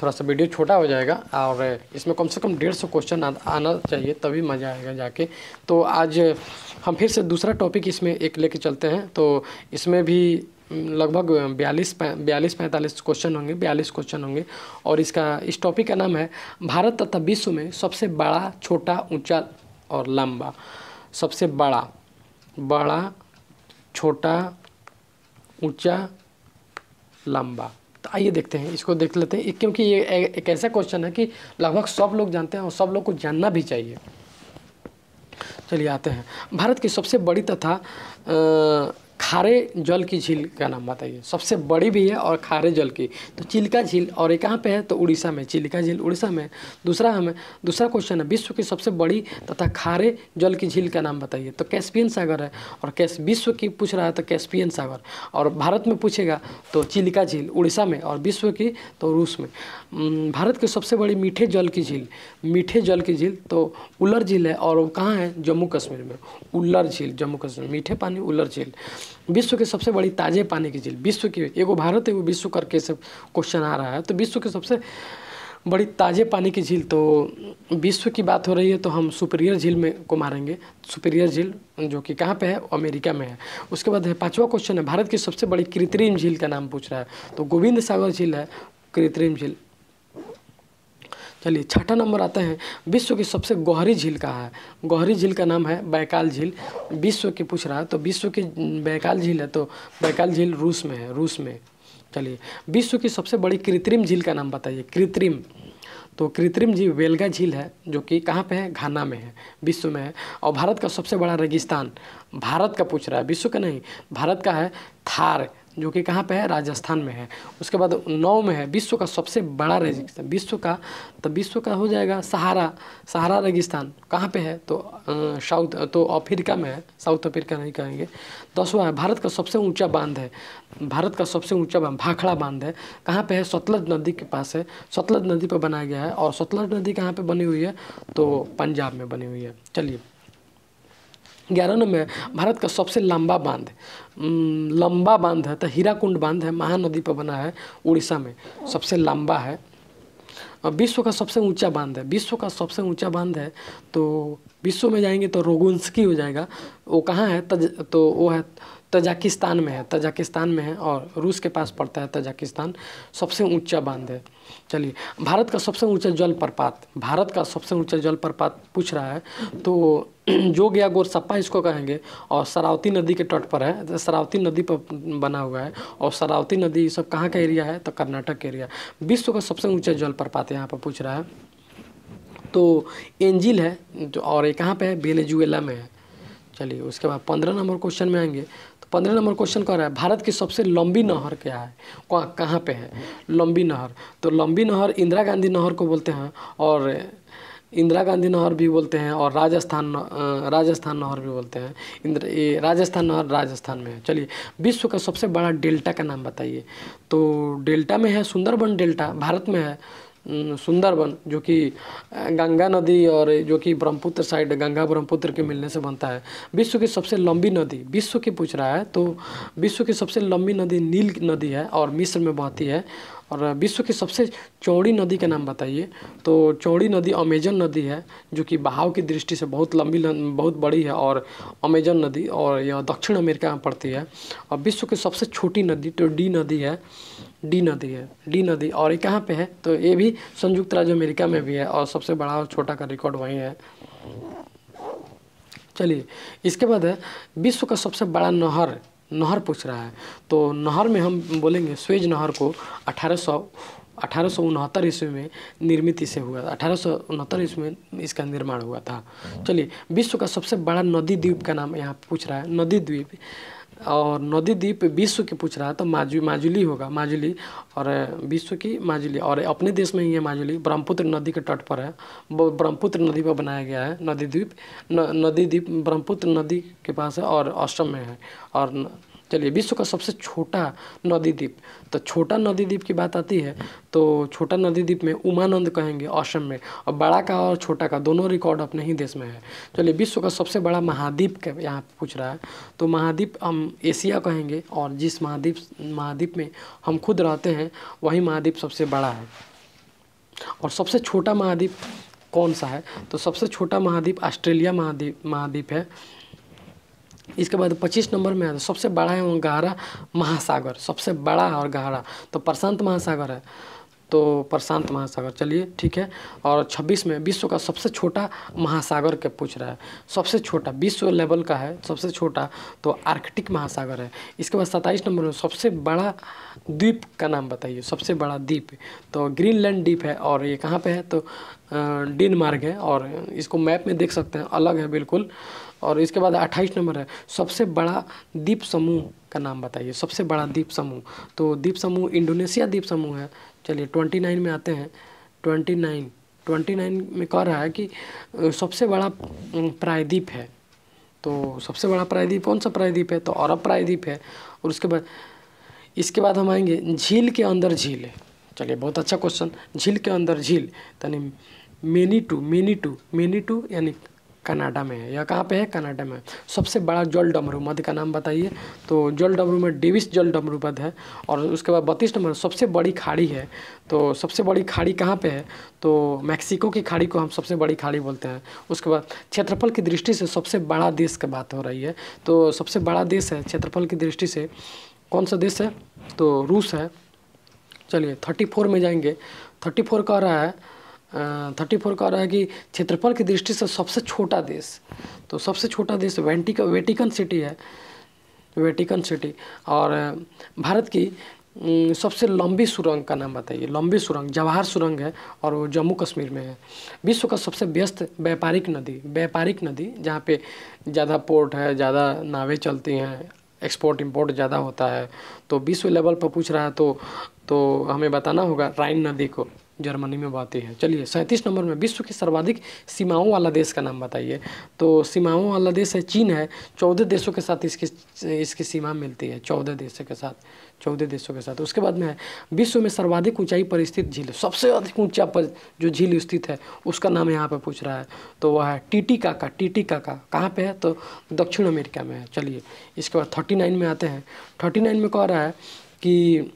थोड़ा सा वीडियो छोटा हो जाएगा और इसमें कम से कम डेढ़ सौ क्वेश्चन आना चाहिए तभी मज़ा आएगा जाके तो आज हम फिर से दूसरा टॉपिक इसमें एक लेके चलते हैं तो इसमें भी लगभग बयालीस बयालीस पैंतालीस क्वेश्चन होंगे बयालीस क्वेश्चन होंगे और इसका इस टॉपिक का नाम है भारत तथा विश्व में सबसे बड़ा छोटा ऊंचा और लंबा सबसे बड़ा बड़ा छोटा ऊंचा लंबा तो आइए देखते हैं इसको देख लेते हैं क्योंकि ये एक ऐसा क्वेश्चन है कि लगभग सब लोग जानते हैं और सब लोग को जानना भी चाहिए चलिए आते हैं भारत की सबसे बड़ी तथा खारे जल की झील का नाम बताइए सबसे बड़ी भी है और खारे जल की तो चिल्का झील और ये कहाँ पे है तो उड़ीसा में चिल्का झील उड़ीसा में दूसरा हमें दूसरा क्वेश्चन है विश्व की सबसे बड़ी तथा खारे जल की झील का नाम बताइए तो कैस्पियन सागर है और कैस विश्व की पूछ रहा है तो कैस्पियन सागर और भारत में पूछेगा तो चिल्का झील उड़ीसा में और विश्व की तो रूस में भारत की सबसे बड़ी मीठे जल की झील मीठे जल की झील तो उल्लर झील है और वो कहाँ है जम्मू कश्मीर में उल्लर झील जम्मू कश्मीर मीठे पानी उल्लर झील विश्व के सबसे बड़ी ताजे पानी की झील विश्व की एगो भारत है वो विश्व करके सब क्वेश्चन आ रहा है तो विश्व के सबसे बड़ी ताज़े पानी की झील तो विश्व की बात हो रही है तो हम सुपीरियर झील में को मारेंगे सुपीरियर झील जो कि कहाँ पे है अमेरिका में है उसके बाद है पाँचवा क्वेश्चन है भारत की सबसे बड़ी कृत्रिम झील का नाम पूछ रहा है तो गोविंद सागर झील है कृत्रिम झील चलिए छठा नंबर आता है विश्व की सबसे गहरी झील का है गहरी झील का नाम है बैकाल झील विश्व की पूछ रहा है तो विश्व की बैकाल झील है तो बैकाल झील रूस में है रूस में चलिए विश्व की सबसे बड़ी कृत्रिम झील का नाम बताइए कृत्रिम तो कृत्रिम झील वेलगा झील है जो कि कहाँ पे है घाना में है विश्व में है और भारत का सबसे बड़ा रेगिस्तान भारत का पूछ रहा है विश्व का नहीं भारत का है थार जो कि कहाँ पे है राजस्थान में है उसके बाद नौ में है विश्व का सबसे बड़ा रेगिस्तान विश्व का तो विश्व का हो जाएगा सहारा सहारा रेगिस्तान कहाँ पे है तो साउथ तो अफ्रीका में है साउथ अफ्रीका नहीं कहेंगे दसवा है भारत का सबसे ऊंचा बांध है भारत का सबसे ऊंचा बांध भाखड़ा बांध है कहाँ पर है सतलज नदी के पास है सतलज नदी पर बनाया गया है और सतलज नदी कहाँ पर बनी हुई है तो पंजाब में बनी हुई है चलिए ग्यारह में भारत का सबसे लंबा बांध लंबा बांध है तो हीराकुंड बांध है महानदी पर बना है उड़ीसा में सबसे लंबा है विश्व का सबसे ऊंचा बांध है विश्व का सबसे ऊंचा बांध है तो विश्व में जाएंगे तो रोगुंसकी हो जाएगा वो कहाँ है तो वो है तजाकिस्तान में है तजाकिस्तान में है और रूस के पास पड़ता है तजाकिस्तान सबसे ऊंचा बांध है चलिए भारत का सबसे ऊंचा जलप्रपात भारत का सबसे ऊंचा जलप्रपात पूछ रहा है तो [CLEARS THROAT] जोग या गोरसप्पा इसको कहेंगे और सरावती नदी के तट पर है सरावती नदी पर बना हुआ है और सरावती नदी ये सब कहाँ का एरिया है तो कर्नाटक एरिया विश्व का सबसे ऊंचा जलप्रपात यहाँ पर पूछ रहा है तो एंजिल है और ये कहाँ पर है बेनेजुएला में है चलिए उसके बाद पंद्रह नंबर क्वेश्चन में आएंगे पंद्रह नंबर क्वेश्चन कह रहा है भारत की सबसे लंबी नहर क्या है कहाँ कहाँ पे है लंबी नहर तो लंबी नहर इंदिरा गांधी नहर को बोलते हैं और इंदिरा गांधी नहर भी बोलते हैं और राजस्थान राजस्थान नहर भी बोलते हैं इंद्र ये राजस्थान नहर राजस्थान में है चलिए विश्व का सबसे बड़ा डेल्टा का नाम बताइए तो डेल्टा में है सुंदरबन डेल्टा भारत में है सुंदरबन जो कि गंगा नदी और जो कि ब्रह्मपुत्र साइड गंगा ब्रह्मपुत्र के मिलने से बनता है विश्व की सबसे लंबी नदी विश्व की पूछ रहा है तो विश्व की सबसे लंबी नदी नील नदी है और मिस्र में बहती है और विश्व की सबसे चौड़ी नदी का नाम बताइए तो चौड़ी नदी अमेजन नदी है जो कि बहाव की दृष्टि से बहुत लंबी बहुत बड़ी है और अमेजन नदी और यह दक्षिण अमेरिका में पड़ती है और विश्व की सबसे छोटी नदी तो डी नदी है डी नदी है डी नदी और ये कहाँ पे है तो ये भी संयुक्त राज्य अमेरिका में भी है और सबसे बड़ा और छोटा का रिकॉर्ड वहीं है चलिए इसके बाद है विश्व का सबसे बड़ा नहर नहर पूछ रहा है तो नहर में हम बोलेंगे स्वेज नहर को अठारह सौ अठारह ईस्वी में निर्मित इसे हुआ था अठारह ईस्वी में इसका निर्माण हुआ था चलिए विश्व का सबसे बड़ा नदी द्वीप का नाम यहाँ पूछ रहा है नदी द्वीप और नदी द्वीप विश्व के पूछ रहा है तो माजू माजुली होगा माजुली और विश्व की माजुली और अपने देश में ही है माजुली ब्रह्मपुत्र नदी के तट पर है ब्रह्मपुत्र नदी पर बनाया गया है नदी द्वीप नदी द्वीप ब्रह्मपुत्र नदी के पास है और अष्टम में है और चलिए विश्व का सबसे छोटा नदी द्वीप तो छोटा नदी द्वीप की बात आती है तो छोटा नदी द्वीप में उमानंद कहेंगे असम में और बड़ा का और छोटा का दोनों रिकॉर्ड अपने ही देश में है चलिए विश्व का सबसे बड़ा महाद्वीप का यहाँ पूछ रहा है तो महाद्वीप हम एशिया कहेंगे और जिस महाद्वीप महाद्वीप में हम खुद रहते हैं वही महाद्वीप सबसे बड़ा है और सबसे छोटा महाद्वीप कौन सा है तो सबसे छोटा महाद्वीप ऑस्ट्रेलिया महाद्वीप महाद्वीप है इसके बाद 25 नंबर में आता सबसे बड़ा है वो गहरा महासागर सबसे बड़ा और गहरा तो प्रशांत महासागर है तो प्रशांत महासागर चलिए ठीक है और 26 में विश्व का सबसे छोटा महासागर के पूछ रहा है सबसे छोटा विश्व लेवल का है सबसे छोटा तो आर्कटिक महासागर है इसके बाद 27 नंबर में सबसे बड़ा द्वीप का नाम बताइए सबसे बड़ा द्वीप तो ग्रीनलैंड द्वीप है और ये कहाँ पे है तो डेनमार्क है और इसको मैप में देख सकते हैं अलग है बिल्कुल और इसके बाद अट्ठाईस नंबर है सबसे बड़ा द्वीप समूह का नाम बताइए सबसे बड़ा द्वीप समूह तो द्वीप समूह इंडोनेशिया द्वीप समूह है चलिए ट्वेंटी नाइन में आते हैं ट्वेंटी नाइन ट्वेंटी नाइन में कह रहा है कि सबसे बड़ा प्रायद्वीप है तो सबसे बड़ा प्रायद्वीप कौन सा प्रायद्वीप है तो अरब प्रायद्वीप है और उसके बाद इसके बाद हम आएंगे झील के अंदर झील चलिए बहुत अच्छा क्वेश्चन झील के अंदर झील यानी many to many to many to यानी कनाडा में है या कहाँ पे है कनाडा में सबसे बड़ा जल डमरू मध्य का नाम बताइए तो जल डमरू में डेविस जल डमरू मध्य है और उसके बाद बत्तीस नंबर सबसे बड़ी खाड़ी है तो सबसे बड़ी खाड़ी कहाँ पे है तो मैक्सिको की खाड़ी को हम सबसे बड़ी खाड़ी बोलते हैं उसके बाद क्षेत्रफल की दृष्टि से सबसे बड़ा देश की बात हो रही है तो सबसे बड़ा देश है क्षेत्रफल की दृष्टि से कौन सा देश है तो रूस है चलिए थर्टी फोर में जाएंगे थर्टी फोर कह रहा है थर्टी फोर का रहा है कि क्षेत्रफल की दृष्टि से सबसे छोटा देश तो सबसे छोटा देश वेंटिक वेटिकन सिटी है वेटिकन सिटी और भारत की सबसे लंबी सुरंग का नाम बताइए लंबी सुरंग जवाहर सुरंग है और वो जम्मू कश्मीर में है विश्व का सबसे व्यस्त व्यापारिक नदी व्यापारिक नदी जहाँ पे ज़्यादा पोर्ट है ज़्यादा नावें चलती हैं एक्सपोर्ट इंपोर्ट ज़्यादा होता है तो विश्व लेवल पर पूछ रहा है तो तो हमें बताना होगा राइन नदी को जर्मनी में बहती है चलिए सैंतीस नंबर में विश्व के सर्वाधिक सीमाओं वाला देश का नाम बताइए तो सीमाओं वाला देश है चीन है चौदह देशों के साथ इसकी इसकी सीमा मिलती है चौदह देशों के साथ चौदह देशों के साथ उसके बाद में है विश्व में सर्वाधिक ऊंचाई पर स्थित झील सबसे अधिक ऊंचा पर जो झील स्थित है उसका नाम यहाँ पर पूछ रहा है तो वह है टीटी काका टीटी काका कहाँ पर है तो दक्षिण अमेरिका में है चलिए इसके बाद थर्टी नाइन में आते हैं थर्टी नाइन में कह रहा है कि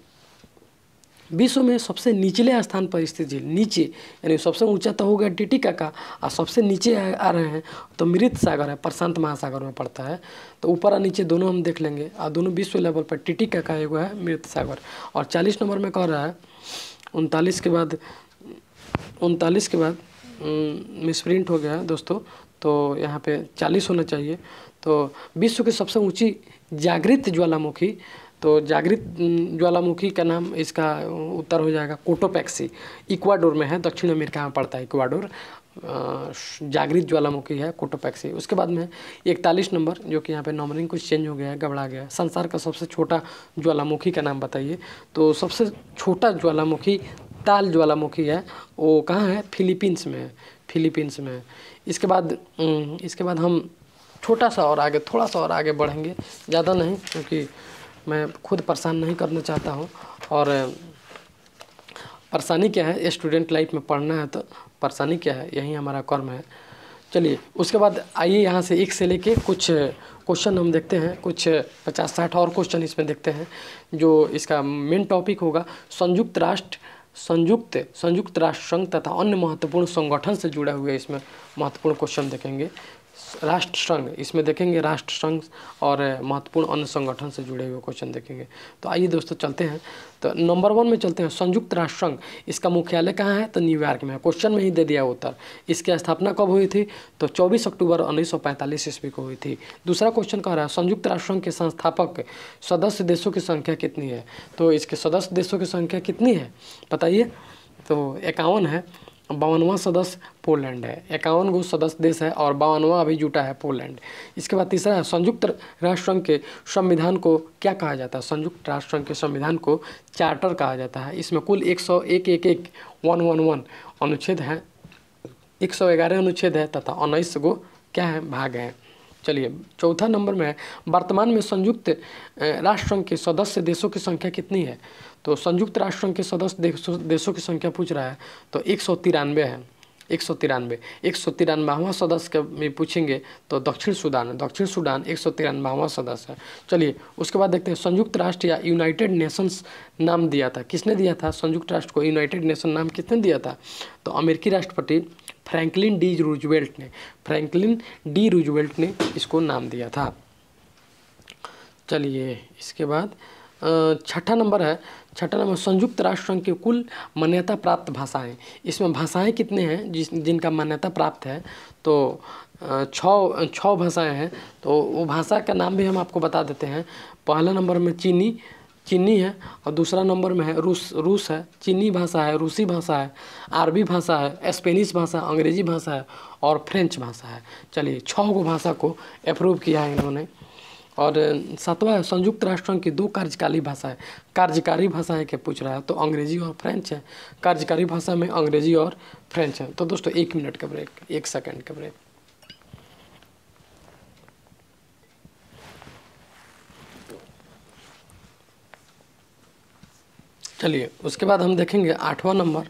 विश्व में सबसे निचले स्थान पर स्थित झील नीचे यानी सबसे ऊंचा तो हो गया टिटी का और सबसे नीचे आ, रहे हैं तो मृत सागर है प्रशांत महासागर में पड़ता है तो ऊपर और नीचे दोनों हम देख लेंगे और दोनों विश्व लेवल पर का एगो है मृत सागर और चालीस नंबर में कह रहा है उनतालीस के बाद उनतालीस के बाद मिसप्रिंट हो गया है दोस्तों तो यहाँ पे चालीस होना चाहिए तो विश्व की सबसे ऊंची जागृत ज्वालामुखी तो जागृत ज्वालामुखी का नाम इसका उत्तर हो जाएगा कोटोपैक्सी इक्वाडोर में है दक्षिण अमेरिका में पड़ता है इक्वाडोर जागृत ज्वालामुखी है कोटोपैक्सी उसके बाद में इकतालीस नंबर जो कि यहाँ पे नंबरिंग कुछ चेंज हो गया है गबड़ा गया है संसार का सबसे छोटा ज्वालामुखी का नाम बताइए तो सबसे छोटा ज्वालामुखी ताल ज्वालामुखी है वो कहाँ है फिलीपींस में है फिलीपींस में है इसके बाद इसके बाद हम छोटा सा और आगे थोड़ा सा और आगे बढ़ेंगे ज़्यादा नहीं क्योंकि मैं खुद परेशान नहीं करना चाहता हूँ और परेशानी क्या है स्टूडेंट लाइफ में पढ़ना है तो परेशानी क्या है यही हमारा कर्म है चलिए उसके बाद आइए यहाँ से एक से लेके कुछ क्वेश्चन हम देखते हैं कुछ पचास साठ और क्वेश्चन इसमें देखते हैं जो इसका मेन टॉपिक होगा संयुक्त राष्ट्र संयुक्त संयुक्त राष्ट्र संघ तथा अन्य महत्वपूर्ण संगठन से जुड़ा हुआ इसमें महत्वपूर्ण क्वेश्चन देखेंगे राष्ट्र संघ इसमें देखेंगे राष्ट्र संघ और महत्वपूर्ण अन्य संगठन से जुड़े हुए क्वेश्चन देखेंगे तो आइए दोस्तों चलते हैं तो नंबर वन में चलते हैं संयुक्त राष्ट्र संघ इसका मुख्यालय कहाँ है तो न्यूयॉर्क में है क्वेश्चन में ही दे दिया उत्तर इसकी स्थापना कब हुई थी तो 24 अक्टूबर 1945 ईस्वी को हुई थी दूसरा क्वेश्चन कह रहा है संयुक्त राष्ट्र संघ के संस्थापक सदस्य देशों की संख्या कितनी है तो इसके सदस्य देशों की संख्या कितनी है बताइए तो इक्यावन है बावनवा सदस्य पोलैंड है इक्यावन गो सदस्य देश है और बावनवा अभी जुटा है पोलैंड इसके बाद तीसरा है संयुक्त राष्ट्र संघ के संविधान को क्या कहा जाता है संयुक्त राष्ट्र संघ के संविधान को चार्टर कहा जाता है इसमें कुल एक सौ एक एक एक वन वन वन अनुच्छेद हैं एक सौ ग्यारह अनुच्छेद है तथा उन्नीस गो क्या है भाग हैं चलिए चौथा नंबर में है वर्तमान में संयुक्त राष्ट्र संघ के सदस्य देशों की संख्या कितनी है तो संयुक्त राष्ट्र संघ के सदस्य देशों की संख्या पूछ रहा है तो एक सौ तिरानवे है एक सौ तिरानवे एक सौ तिरानवावा सदस्य में पूछेंगे तो दक्षिण सूडान दक्षिण सूडान एक सौ तिरानवावा सदस्य है चलिए उसके बाद देखते हैं संयुक्त राष्ट्र या यूनाइटेड नेशंस नाम दिया था किसने दिया था संयुक्त राष्ट्र को यूनाइटेड नेशन नाम किसने दिया था तो अमेरिकी राष्ट्रपति फ्रैंकलिन डी रूजवेल्ट ने फ्रैंकलिन डी रूजवेल्ट ने इसको नाम दिया था चलिए इसके बाद छठा नंबर है छठा नंबर संयुक्त राष्ट्र संघ के कुल मान्यता प्राप्त भाषाएं इसमें भाषाएं कितने हैं जिस जिनका मान्यता प्राप्त है तो छः छः भाषाएं हैं तो वो भाषा का नाम भी हम आपको बता देते हैं पहला नंबर में चीनी चीनी है और दूसरा नंबर में है रूस रूस है चीनी भाषा है रूसी भाषा है अरबी भाषा है स्पेनिश भाषा अंग्रेजी भाषा है और फ्रेंच भाषा है चलिए छः गो भाषा को अप्रूव किया है इन्होंने और सातवां है संयुक्त राष्ट्र की दो कार्यकारी भाषाएं कार्यकारी भाषा है क्या पूछ रहा है तो अंग्रेजी और फ्रेंच है कार्यकारी भाषा में अंग्रेजी और फ्रेंच है तो दोस्तों एक मिनट का ब्रेक एक सेकंड का ब्रेक चलिए उसके बाद हम देखेंगे आठवां नंबर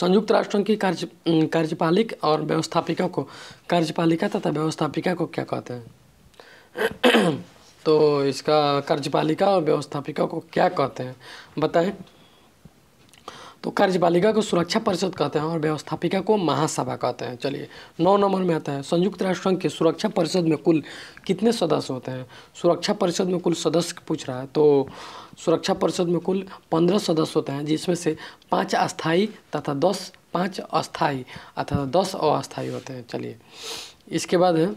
संयुक्त राष्ट्रों की कार्य कार्यपालिक और व्यवस्थापिका को कार्यपालिका तथा व्यवस्थापिका को क्या कहते हैं [CLEARS THROAT] तो इसका कार्यपालिका और व्यवस्थापिका को क्या कहते हैं बताएं तो कार्यपालिका को सुरक्षा परिषद कहते हैं और व्यवस्थापिका को महासभा कहते हैं चलिए नौ नंबर में आता है संयुक्त राष्ट्र के सुरक्षा परिषद में कुल कितने सदस्य होते हैं सुरक्षा परिषद में कुल सदस्य पूछ रहा है तो सुरक्षा परिषद में कुल पंद्रह सदस्य होते हैं जिसमें से पाँच अस्थाई तथा दस पाँच अस्थाई अर्थात दस अस्थाई होते हैं चलिए इसके बाद है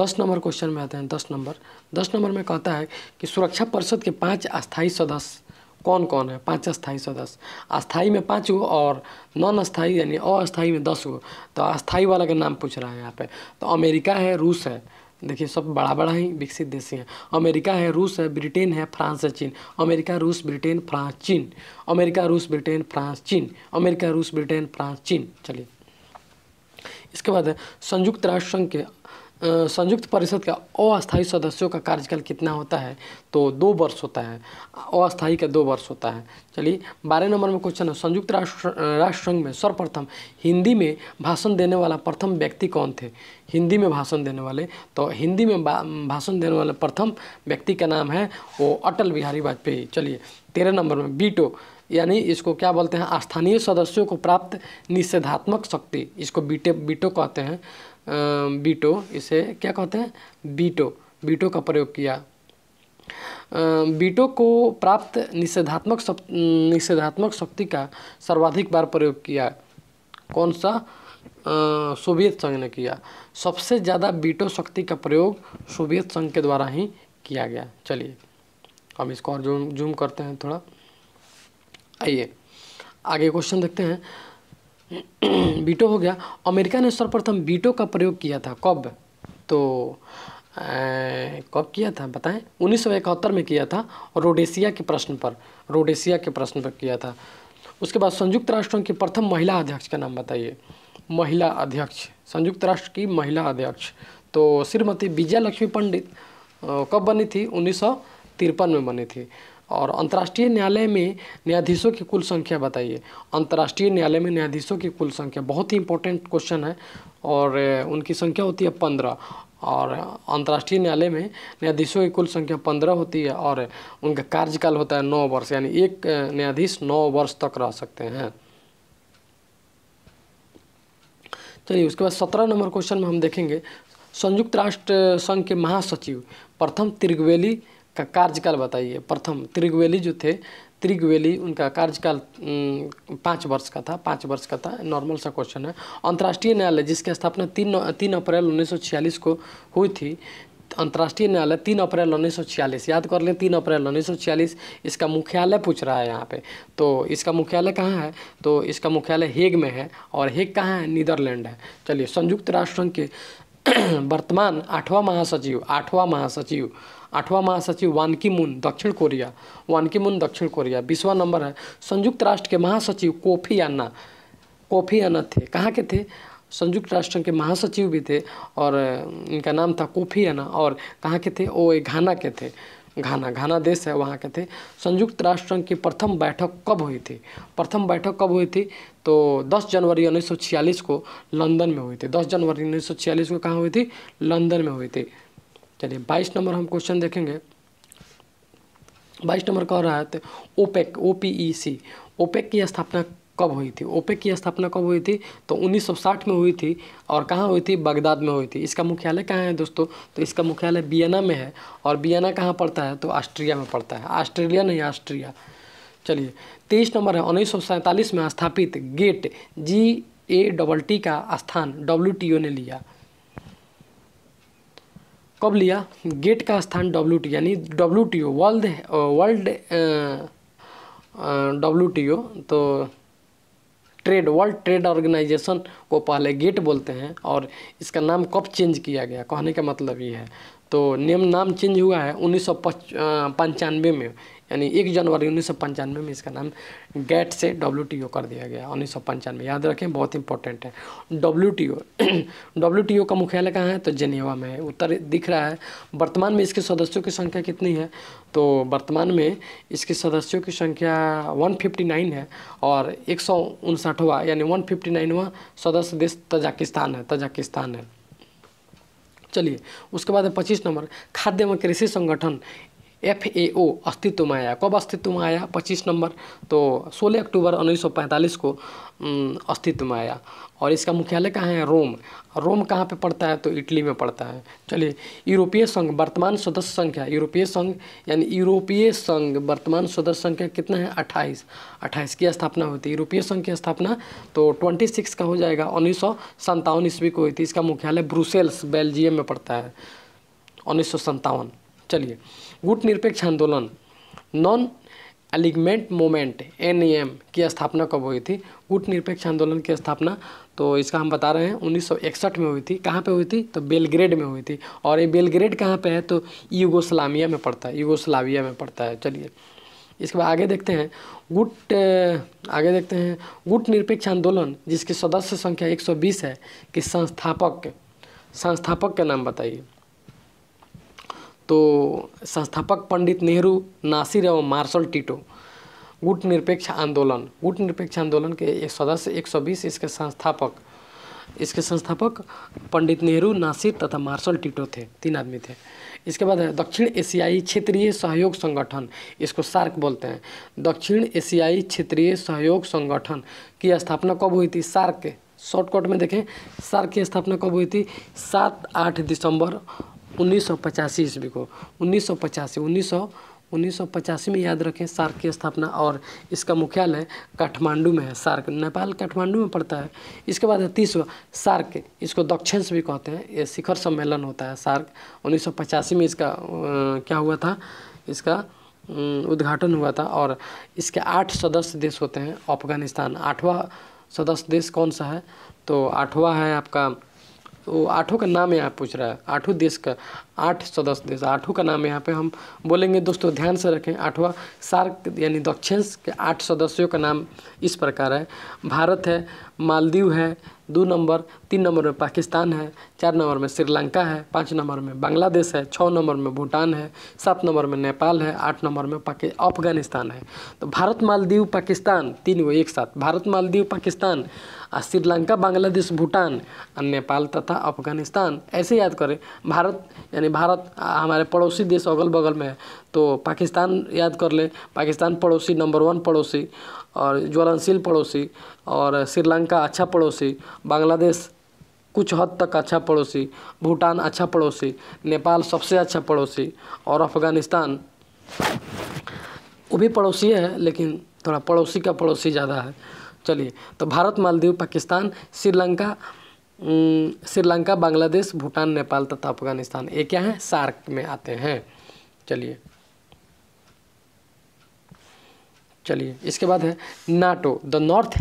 दस नंबर क्वेश्चन में आते हैं दस नंबर दस नंबर में कहता है कि सुरक्षा परिषद के पाँच अस्थायी सदस्य कौन कौन है पाँच अस्थायी सदस्य अस्थाई में पाँच गो और नॉन अस्थाई यानी अस्थाई में दस गो तो अस्थाई वाला का नाम पूछ रहा है यहाँ पे तो अमेरिका है रूस है देखिए सब बड़ा बड़ा ही विकसित देश हैं अमेरिका है रूस है ब्रिटेन है फ्रांस है चीन अमेरिका रूस ब्रिटेन फ्रांस चीन अमेरिका रूस ब्रिटेन फ्रांस चीन अमेरिका रूस ब्रिटेन फ्रांस चीन चलिए इसके बाद संयुक्त राष्ट्र संघ के संयुक्त परिषद का अस्थायी सदस्यों का कार्यकाल कितना होता है तो दो वर्ष होता है अस्थायी का दो वर्ष होता है चलिए बारह नंबर में क्वेश्चन है संयुक्त राष्ट्र राष्ट्र संघ में सर्वप्रथम हिंदी में भाषण देने वाला प्रथम व्यक्ति कौन थे हिंदी में भाषण देने वाले तो हिंदी में भाषण देने वाले प्रथम व्यक्ति का नाम है वो अटल बिहारी वाजपेयी चलिए तेरह नंबर में बीटो यानी इसको क्या बोलते हैं स्थानीय सदस्यों को प्राप्त निषेधात्मक शक्ति इसको बीटे बीटो कहते हैं बीटो इसे क्या कहते हैं बीटो बीटो का प्रयोग किया बीटो को प्राप्त निषेधात्मक निषेधात्मक शक्ति का सर्वाधिक बार प्रयोग किया कौन सा सोवियत संघ ने किया सबसे ज़्यादा बीटो शक्ति का प्रयोग सोवियत संघ के द्वारा ही किया गया चलिए हम इसको और जूम जूम करते हैं थोड़ा आइए आगे क्वेश्चन देखते हैं [CLEARS THROAT] बीटो हो गया अमेरिका ने सर्वप्रथम बीटो का प्रयोग किया था कब तो कब किया था बताएं उन्नीस में किया था रोडेशिया के प्रश्न पर रोडेशिया के प्रश्न पर किया था उसके बाद संयुक्त राष्ट्रों की प्रथम महिला अध्यक्ष का नाम बताइए महिला अध्यक्ष संयुक्त राष्ट्र की महिला अध्यक्ष तो श्रीमती विजया लक्ष्मी पंडित कब बनी थी उन्नीस में बनी थी और अंतर्राष्ट्रीय न्यायालय में न्यायाधीशों की कुल संख्या बताइए अंतर्राष्ट्रीय न्यायालय में न्यायाधीशों की कुल संख्या बहुत ही इंपॉर्टेंट क्वेश्चन है और उनकी संख्या होती है पंद्रह और अंतर्राष्ट्रीय न्यायालय में न्यायाधीशों की कुल संख्या पंद्रह होती है और उनका कार्यकाल होता है नौ वर्ष यानी एक न्यायाधीश नौ वर्ष तक रह सकते हैं चलिए उसके बाद सत्रह नंबर क्वेश्चन में हम देखेंगे संयुक्त राष्ट्र संघ के महासचिव प्रथम त्रिगवेली का कार्यकाल बताइए प्रथम त्रिगवेली जो थे त्रिगवेली उनका कार्यकाल पाँच वर्ष का था पाँच वर्ष का था नॉर्मल सा क्वेश्चन है अंतर्राष्ट्रीय न्यायालय जिसकी स्थापना तीन तीन अप्रैल उन्नीस को हुई थी अंतर्राष्ट्रीय न्यायालय तीन अप्रैल उन्नीस याद कर लें तीन अप्रैल उन्नीस इसका मुख्यालय पूछ रहा है यहाँ पे तो इसका मुख्यालय कहाँ है तो इसका मुख्यालय हेग में है और हेग कहाँ है नीदरलैंड है चलिए संयुक्त राष्ट्र संघ के [CLEARS THROAT] वर्तमान आठवां महासचिव आठवां महासचिव आठवां महासचिव वानकी मून दक्षिण कोरिया वानकी मून दक्षिण कोरिया बीसवा नंबर है संयुक्त राष्ट्र के महासचिव कोफी अन्ना कोफी अन्ना थे कहाँ के थे संयुक्त राष्ट्र के महासचिव भी थे और इनका नाम था कोफी अन्ना और कहाँ के थे वो घाना के थे घाना घाना देश है वहाँ के थे संयुक्त राष्ट्र की प्रथम बैठक कब हुई थी प्रथम बैठक कब हुई थी तो 10 जनवरी 1946 को लंदन में हुई थी 10 जनवरी 1946 को कहाँ हुई थी लंदन में हुई थी चलिए बाईस नंबर हम क्वेश्चन देखेंगे बाईस नंबर कह रहा है तो OPEC O P E C OPEC की स्थापना कब हुई थी ओपेक की स्थापना कब हुई थी तो 1960 में हुई थी और कहाँ हुई थी बगदाद में हुई थी इसका मुख्यालय कहाँ है दोस्तों तो इसका मुख्यालय बियना में है और बियना कहाँ पड़ता है तो ऑस्ट्रिया में पड़ता है ऑस्ट्रेलिया नहीं ऑस्ट्रिया चलिए तेईस नंबर है उन्नीस में स्थापित GATT G A double T का स्थान डब्ल्यू ने लिया कब लिया गेट का स्थान डब्ल्यू टी यानी W T O world world W T O तो ट्रेड वर्ल्ड ट्रेड ऑर्गेनाइजेशन को पहले गेट बोलते हैं और इसका नाम कब चेंज किया गया कहने का मतलब ये है तो नियम नाम चेंज हुआ है उन्नीस में यानी एक जनवरी उन्नीस में इसका नाम गैट से डब्ल्यू कर दिया गया उन्नीस याद रखें बहुत इंपॉर्टेंट है डब्ल्यू टी [CLEARS THROAT] का मुख्यालय कहाँ है तो जेनेवा में उत्तर दिख रहा है वर्तमान में इसके सदस्यों की संख्या कितनी है तो वर्तमान में इसके सदस्यों की संख्या 159 है और एक सौ उनसठवा यानी वन फिफ्टी नाइनवा सदस्य देश तजाकिस्तान है तजाकिस्तान है चलिए उसके बाद है पच्चीस नंबर खाद्य एवं कृषि संगठन एफ ए ओ अस्तित्व में आया कब अस्तित्व में आया पच्चीस नंबर तो सोलह अक्टूबर उन्नीस को अस्तित्व में आया और इसका मुख्यालय कहाँ है रोम रोम कहाँ पे पड़ता है तो इटली में पड़ता है चलिए यूरोपीय संघ वर्तमान सदस्य संख्या यूरोपीय संघ यानी यूरोपीय संघ वर्तमान सदस्य संख्या कितना है अट्ठाईस अट्ठाईस की स्थापना हुई थी यूरोपीय संघ की स्थापना तो ट्वेंटी सिक्स का हो जाएगा उन्नीस सौ संतावन ईस्वी को हुई थी इसका मुख्यालय ब्रुसेल्स बेल्जियम में पड़ता है उन्नीस सौ संतावन चलिए गुट निरपेक्ष आंदोलन नॉन एलिगमेंट मोमेंट एन की स्थापना कब हुई थी गुट निरपेक्ष आंदोलन की स्थापना तो इसका हम बता रहे हैं 1961 में हुई थी कहाँ पे हुई थी तो बेलग्रेड में हुई थी और ये बेलग्रेड कहाँ पे है तो यूगोस्लामिया में पड़ता है यूगोस्लाविया में पड़ता है चलिए इसके बाद आगे देखते हैं गुट आगे देखते हैं गुट निरपेक्ष आंदोलन जिसकी सदस्य संख्या 120 है कि संस्थापक संस्थापक का नाम बताइए तो संस्थापक पंडित नेहरू नासिर एवं मार्शल टीटो गुट निरपेक्ष आंदोलन गुट निरपेक्ष आंदोलन के एक सदस्य एक सौ बीस इसके संस्थापक इसके संस्थापक पंडित नेहरू नासिर तथा मार्शल टीटो थे तीन आदमी थे इसके बाद दक्षिण एशियाई क्षेत्रीय सहयोग संगठन इसको सार्क बोलते हैं दक्षिण एशियाई क्षेत्रीय सहयोग संगठन की स्थापना कब हुई थी सार्क के शॉर्टकट में देखें सार्क की स्थापना कब हुई थी सात आठ दिसंबर उन्नीस सौ पचासी ईस्वी को उन्नीस सौ पचासी उन्नीस सौ उन्नीस सौ पचासी में याद रखें सार्क की स्थापना और इसका मुख्यालय काठमांडू में है सार्क नेपाल काठमांडू में पड़ता है इसके बाद है तीसवा सार्क इसको दक्षिण से भी कहते हैं ये शिखर सम्मेलन होता है सार्क उन्नीस सौ पचासी में इसका आ, क्या हुआ था इसका उद्घाटन हुआ था और इसके आठ सदस्य देश होते हैं अफगानिस्तान आठवां सदस्य देश कौन सा है तो आठवां है आपका तो आठों का नाम यहाँ पूछ रहा है आठों देश का आठ सदस्य देश आठों का नाम यहाँ पे हम बोलेंगे दोस्तों ध्यान से रखें आठवां सार्क यानी दक्षिण के आठ सदस्यों का नाम इस प्रकार है भारत है मालदीव है दो नंबर तीन नंबर में पाकिस्तान है चार नंबर में श्रीलंका है पाँच नंबर में बांग्लादेश है छः नंबर में भूटान है सात नंबर में नेपाल है आठ नंबर में अफगानिस्तान है तो भारत मालदीव पाकिस्तान तीन गो एक साथ भारत मालदीव पाकिस्तान आ श्रीलंका बांग्लादेश भूटान और नेपाल तथा अफगानिस्तान ऐसे याद करें भारत यानी भारत हमारे पड़ोसी देश अगल बगल में है तो पाकिस्तान याद कर ले पाकिस्तान पड़ोसी नंबर वन पड़ोसी और ज्वलनशील पड़ोसी और श्रीलंका अच्छा पड़ोसी बांग्लादेश कुछ हद तक अच्छा पड़ोसी भूटान अच्छा पड़ोसी नेपाल सबसे अच्छा पड़ोसी और अफ़गानिस्तान वो भी पड़ोसी है लेकिन थोड़ा पड़ोसी का पड़ोसी ज़्यादा है चलिए तो भारत मालदीव पाकिस्तान श्रीलंका श्रीलंका बांग्लादेश भूटान नेपाल तथा अफगानिस्तान ये क्या है सार्क में आते हैं चलिए चलिए इसके बाद है NATO the North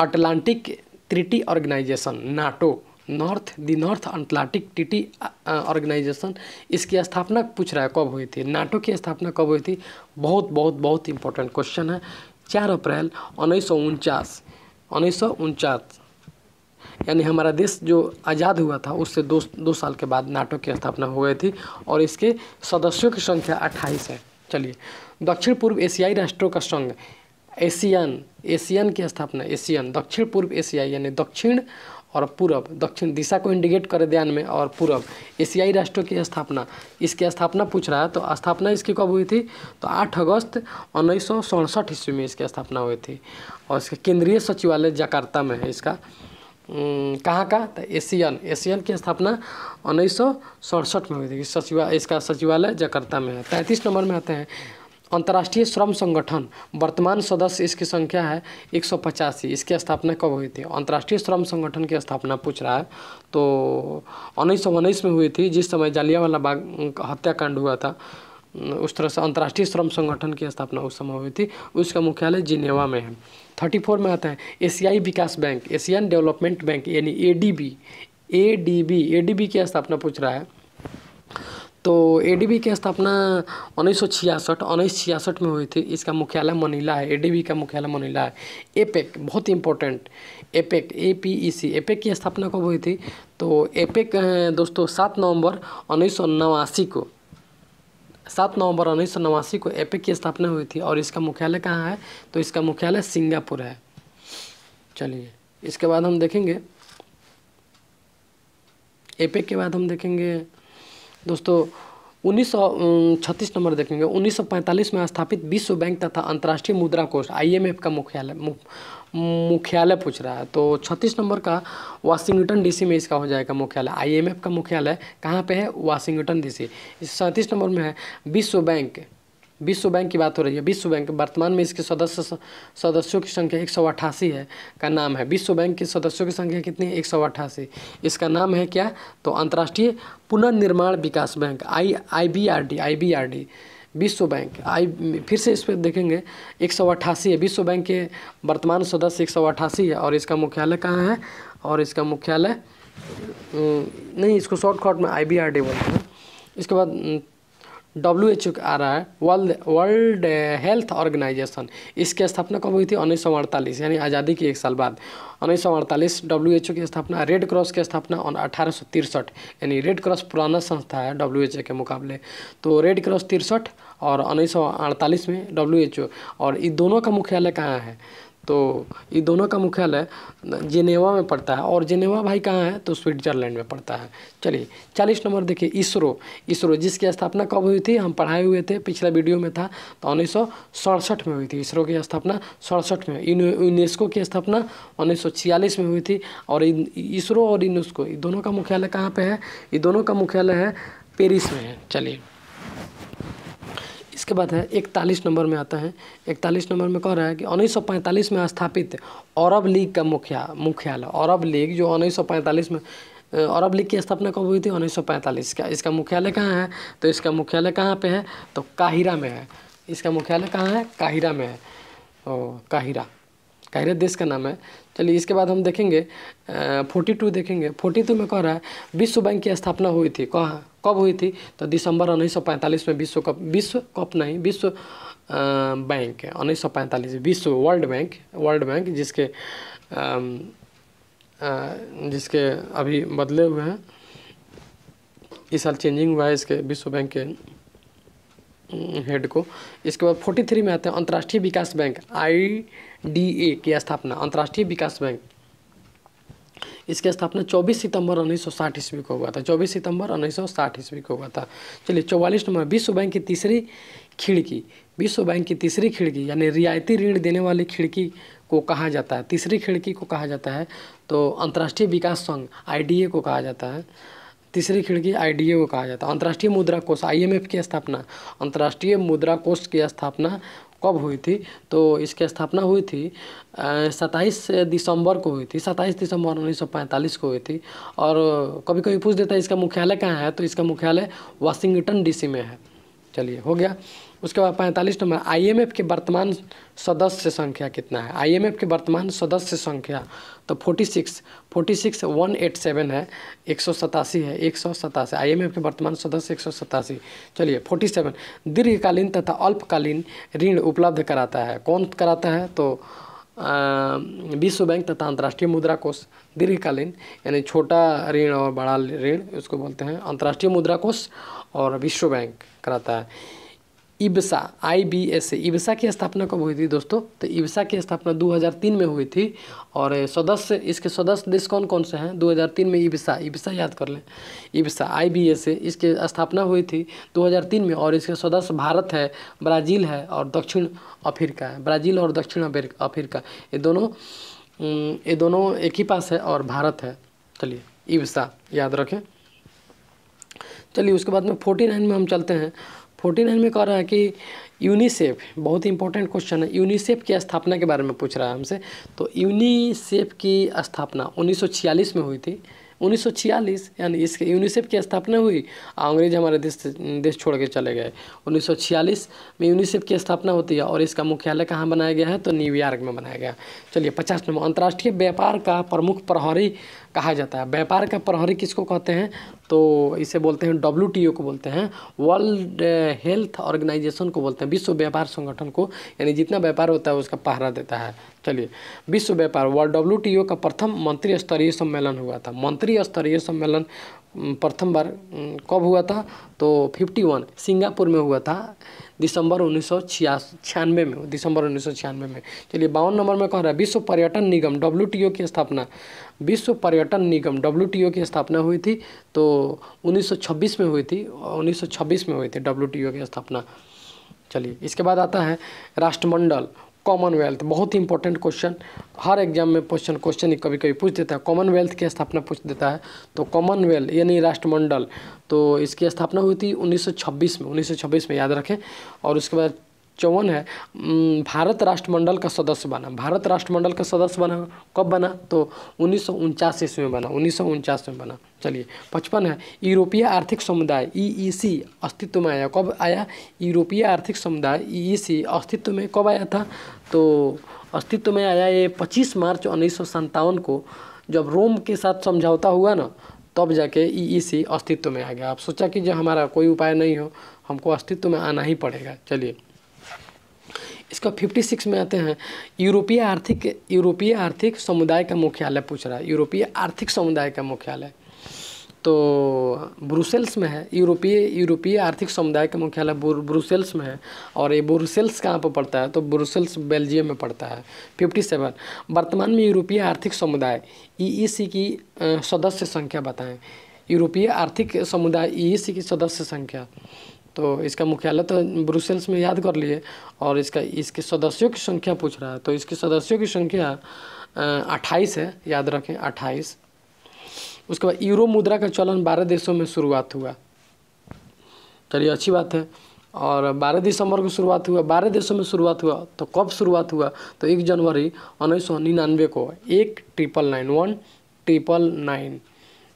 Atlantic Treaty Organization NATO North the North Atlantic Treaty Organization इसकी स्थापना पूछ रहा है कब हुई थी नाटो की स्थापना कब हुई थी बहुत बहुत बहुत इंपॉर्टेंट क्वेश्चन है चार अप्रैल उन्नीस सौ उनचास उन्नीस सौ उनचास यानी हमारा देश जो आज़ाद हुआ था उससे दो दो साल के बाद नाटो की स्थापना हो गई थी और इसके सदस्यों की संख्या अट्ठाईस है चलिए दक्षिण पूर्व एशियाई राष्ट्रों का संघ एशियन एशियन की स्थापना एशियन दक्षिण पूर्व एशियाई यानी दक्षिण और पूरब दक्षिण दिशा को इंडिकेट करे ध्यान में और पूरब एशियाई राष्ट्रों की स्थापना इसकी स्थापना पूछ रहा है तो स्थापना इसकी कब हुई थी तो 8 अगस्त उन्नीस ईस्वी में इसकी स्थापना हुई थी और इसका केंद्रीय सचिवालय जकार्ता में है इसका कहाँ का तो एशियन एशियन की स्थापना उन्नीस सौ सड़सठ में हुई थी सचिव इसका सचिवालय जकर्ता में है तैंतीस नंबर में आते हैं अंतर्राष्ट्रीय श्रम संगठन वर्तमान सदस्य इसकी संख्या है एक सौ पचासी इसकी स्थापना कब हुई थी अंतर्राष्ट्रीय श्रम संगठन की स्थापना पूछ रहा है तो उन्नीस सौ उन्नीस में हुई थी जिस समय जालियावाला बाग हत्याकांड हुआ था उस तरह से अंतर्राष्ट्रीय श्रम संगठन की स्थापना उस समय हुई थी उसका मुख्यालय जिनेवा में है थर्टी फोर में आता है एशियाई विकास बैंक एशियन डेवलपमेंट बैंक यानी A D B A D B A D B की स्थापना पूछ रहा है तो ए डी बी की स्थापना उन्नीस सौ छियासठ उन्नीस छियासठ में हुई थी इसका मुख्यालय मनीला है ए डी बी का मुख्यालय मनीला है एपेक e बहुत important APEC A P E C APEC की स्थापना कब हुई थी तो एपेक e दोस्तों सात नवंबर उन्नीस सौ नवासी को सात नवंबर उन्नीस सौ नवासी को एपेक की स्थापना हुई थी और इसका मुख्यालय कहाँ है तो इसका मुख्यालय सिंगापुर है चलिए इसके बाद हम देखेंगे एपेक के बाद हम देखेंगे दोस्तों उन्नीस नंबर देखेंगे 1945 में स्थापित विश्व बैंक तथा अंतर्राष्ट्रीय मुद्रा कोष आईएमएफ का मुख्यालय मुख्यालय पूछ रहा है तो छत्तीस नंबर का वाशिंगटन डीसी में इसका हो जाएगा मुख्यालय आईएमएफ का मुख्यालय कहाँ पे है वाशिंगटन डीसी सैंतीस नंबर में है विश्व बैंक विश्व बैंक की बात हो रही है विश्व बैंक वर्तमान में इसके सदस्य सदस्यों की संख्या एक सौ अट्ठासी है का नाम है विश्व बैंक के सदस्यों की संख्या कितनी है एक सौ अट्ठासी इसका नाम है क्या तो अंतर्राष्ट्रीय पुनर्निर्माण विकास bank I I B R D I B R D विश्व बैंक आई फिर से इस पर देखेंगे एक सौ अट्ठासी है विश्व बैंक के वर्तमान सदस्य एक सौ अट्ठासी है और इसका मुख्यालय कहाँ है और इसका मुख्यालय नहीं इसको शॉर्टकट में आई बी आर डी बोलते हैं इसके बाद डब्ल्यू एच आ रहा है वर्ल्ड वर्ल्ड हेल्थ ऑर्गेनाइजेशन इसकी स्थापना कब हुई थी उन्नीस सौ अड़तालीस यानी आज़ादी के एक साल बाद उन्नीस सौ अड़तालीस डब्ल्यू एच ओ की स्थापना रेड क्रॉस की स्थापना अठारह सौ तिरसठ यानी रेड क्रॉस पुराना संस्था है डब्ल्यू एच ओ के मुकाबले तो रेड क्रॉस तिरसठ और उन्नीस में डब्ल्यू और इन दोनों का मुख्यालय कहाँ है तो ये दोनों का मुख्यालय जेनेवा में पड़ता है और जेनेवा भाई कहाँ है तो स्विट्जरलैंड में पड़ता है चलिए चालीस नंबर देखिए इसरो इसरो जिसकी स्थापना कब हुई थी हम पढ़ाए हुए थे पिछला वीडियो में था तो उन्नीस में हुई थी इसरो की स्थापना सड़सठ में यूनेस्को की स्थापना उन्नीस में हुई थी और इसरो और यूनेस्को ये दोनों का मुख्यालय कहाँ पर है ये दोनों का मुख्यालय है पेरिस में है चलिए इसके बाद है इकतालीस नंबर में आता है इकतालीस नंबर में कह रहा है कि उन्नीस में स्थापित औरब लीग का मुख्या मुख्यालय औरब लीग जो उन्नीस में अरब लीग की स्थापना कब हुई थी 1945 का इसका मुख्यालय कहाँ है तो इसका मुख्यालय कहाँ पे है तो काहिरा में है इसका मुख्यालय कहाँ है काहिरा में है ओ काहिरा काहिरा देश का नाम है चलिए इसके बाद हम देखेंगे फोर्टी टू देखेंगे फोर्टी टू में कह रहा है विश्व बैंक की स्थापना हुई थी कहाँ कब हुई थी तो दिसंबर उन्नीस सौ पैंतालीस में विश्व कप विश्व कप नहीं विश्व बैंक उन्नीस सौ पैंतालीस विश्व वर्ल्ड बैंक वर्ल्ड बैंक जिसके जिसके अभी बदले हुए हैं इस साल चेंजिंग हुआ है इसके विश्व बैंक के हेड को इसके बाद फोर्टी थ्री में आते हैं अंतर्राष्ट्रीय विकास बैंक आई डी ए की स्थापना अंतर्राष्ट्रीय विकास बैंक इसकी स्थापना 24 सितंबर साठ ईस्वी को हुआ था 24 सितंबर साठ ईस्वी को हुआ था चलिए चौवालीस नंबर विश्व बैंक की तीसरी खिड़की विश्व बैंक की तीसरी खिड़की यानी रियायती ऋण देने वाली खिड़की को कहा जाता है तीसरी खिड़की को कहा जाता है तो अंतर्राष्ट्रीय विकास संघ आई को कहा जाता है तीसरी खिड़की आई को कहा जाता है अंतर्राष्ट्रीय मुद्रा कोष आई की स्थापना अंतर्राष्ट्रीय मुद्रा कोष की स्थापना कब हुई थी तो इसकी स्थापना हुई थी सत्ताईस दिसंबर को हुई थी सत्ताईस दिसंबर 1945 को हुई थी और कभी कभी पूछ देता है इसका मुख्यालय कहाँ है तो इसका मुख्यालय वाशिंगटन डीसी में है चलिए हो गया उसके बाद पैंतालीस नंबर आईएमएफ के वर्तमान सदस्य संख्या कितना है आईएमएफ के वर्तमान सदस्य संख्या तो forty six forty six one eight seven है एक सौ सतासी है एक सौ सतासी आई के वर्तमान सदस्य एक सौ सतासी चलिए फोर्टी सेवन दीर्घकालीन तथा अल्पकालीन ऋण उपलब्ध कराता है कौन कराता है तो विश्व बैंक तथा अंतर्राष्ट्रीय मुद्रा कोष दीर्घकालीन यानी छोटा ऋण और बड़ा ऋण उसको बोलते हैं अंतर्राष्ट्रीय मुद्रा कोष और विश्व बैंक कराता है IBSA I B S A IBSA की स्थापना कब हुई थी दोस्तों तो इब्सा की स्थापना 2003 में हुई थी और सदस्य इसके सदस्य देश कौन कौन से हैं 2003 में इब्सा इब्सा याद कर लें IBSA I B S A इसके स्थापना हुई थी 2003 में और इसके सदस्य भारत है ब्राज़ील है और दक्षिण अफ्रीका है ब्राज़ील और दक्षिण अफ्रीका ये दोनों ये दोनों एक ही पास है और भारत है चलिए इब्सा याद रखें चलिए उसके बाद में फोर्टी नाइन में हम चलते हैं फोर्टी नाइन में कह रहा है कि यूनिसेफ बहुत ही इंपॉर्टेंट क्वेश्चन है यूनिसेफ की स्थापना के बारे में पूछ रहा है हमसे तो यूनिसेफ की स्थापना 1946 में हुई थी 1946 यानी इसके यूनिसेफ की स्थापना हुई अंग्रेज हमारे देश देश छोड़ के चले गए 1946 में यूनिसेफ की स्थापना होती है और इसका मुख्यालय कहाँ बनाया गया है तो न्यूयॉर्क में बनाया गया चलिए पचास नंबर अंतर्राष्ट्रीय व्यापार का प्रमुख प्रहरी कहा जाता है व्यापार का प्रहरी किसको कहते हैं तो इसे बोलते हैं डब्ल्यू को बोलते हैं वर्ल्ड हेल्थ ऑर्गेनाइजेशन को बोलते हैं विश्व व्यापार संगठन को यानी जितना व्यापार होता है उसका पहरा देता है चलिए विश्व व्यापार वर्ल्ड डब्ल्यू का प्रथम मंत्री स्तरीय सम्मेलन हुआ था मंत्री स्तरीय सम्मेलन प्रथम बार कब हुआ था तो 51 सिंगापुर में हुआ था दिसंबर उन्नीस छियानवे में दिसंबर उन्नीस में चलिए बावन नंबर में कह रहा है विश्व पर्यटन निगम डब्ल्यू की स्थापना विश्व पर्यटन निगम डब्ल्यू की स्थापना हुई थी तो 1926 में हुई थी 1926 में हुई थी डब्ल्यू की स्थापना चलिए इसके बाद आता है राष्ट्रमंडल कॉमनवेल्थ बहुत ही इंपॉर्टेंट क्वेश्चन हर एग्जाम में क्वेश्चन क्वेश्चन कभी कभी पूछ देता है कॉमनवेल्थ की स्थापना पूछ देता है तो कॉमनवेल्थ यानी राष्ट्रमंडल तो इसकी स्थापना हुई थी 1926 में 1926 में याद रखें और उसके बाद चौवन है भारत राष्ट्रमंडल का सदस्य बना भारत राष्ट्रमंडल का सदस्य बना कब बना तो उन्नीस सौ ईस्वी में बना उन्नीस सौ में बना चलिए पचपन है यूरोपीय आर्थिक समुदाय ईईसी e e अस्तित्व में आया कब आया यूरोपीय आर्थिक समुदाय ईईसी e अस्तित्व में कब आया था तो अस्तित्व में आया ये पच्चीस मार्च उन्नीस को जब रोम के साथ समझौता हुआ ना तब जाके ई अस्तित्व में आ गया आप सोचा कि जो हमारा कोई उपाय नहीं हो हमको अस्तित्व में आना ही पड़ेगा चलिए इसका 56 में आते हैं यूरोपीय आर्थिक यूरोपीय आर्थिक समुदाय का मुख्यालय पूछ रहा है यूरोपीय आर्थिक समुदाय का मुख्यालय तो ब्रुसेल्स में है यूरोपीय यूरोपीय आर्थिक समुदाय का मुख्यालय ब्रुसेल्स में है और ये ब्रुसेल्स कहाँ पर पड़ता है तो ब्रुसेल्स बेल्जियम में पड़ता है फिफ्टी सेवन वर्तमान में यूरोपीय आर्थिक समुदाय सी e e की सदस्य संख्या बताएं यूरोपीय आर्थिक समुदाय सी e की सदस्य संख्या तो इसका मुख्यालय तो ब्रुसेल्स में याद कर लिए और इसका इसके सदस्यों की संख्या पूछ रहा है तो इसके सदस्यों की संख्या अट्ठाईस है याद रखें अट्ठाईस उसके बाद यूरो मुद्रा का चलन बारह देशों में शुरुआत हुआ चलिए अच्छी बात है और बारह दिसंबर को शुरुआत हुआ बारह देशों में शुरुआत हुआ तो कब शुरुआत हुआ तो एक जनवरी उन्नीस को एक triple nine one triple nine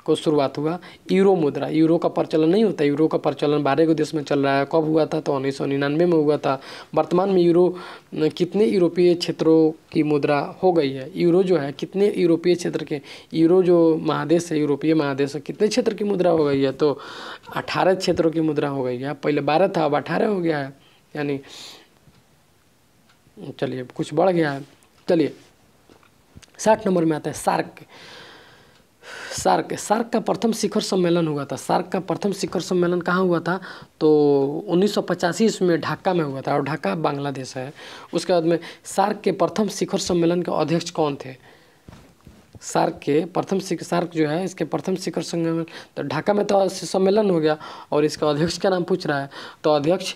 को शुरुआत हुआ यूरो मुद्रा यूरो का प्रचलन नहीं होता यूरो का प्रचलन बारह गो देश में चल रहा है कब हुआ था तो उन्नीस सौ निन्यानवे में हुआ था वर्तमान में यूरो कितने यूरोपीय क्षेत्रों की मुद्रा हो गई है यूरो जो है कितने यूरोपीय क्षेत्र के यूरो जो महादेश है यूरोपीय महादेश है कितने क्षेत्र की मुद्रा हो गई है तो अठारह क्षेत्रों की मुद्रा हो गई है पहले बारह था अब अठारह हो गया है यानी चलिए कुछ बढ़ गया है चलिए साठ नंबर में आता है सार्क सार्क सार्क का प्रथम शिखर सम्मेलन हुआ था सार्क का प्रथम शिखर सम्मेलन कहाँ हुआ था तो उन्नीस सौ में ढाका में हुआ था और ढाका बांग्लादेश है उसके बाद में सार्क के प्रथम शिखर सम्मेलन के अध्यक्ष कौन थे सार्क के प्रथम सार्क जो है इसके प्रथम शिखर सम्मेलन तो ढाका में तो सम्मेलन हो गया और इसका अध्यक्ष का नाम पूछ रहा है तो अध्यक्ष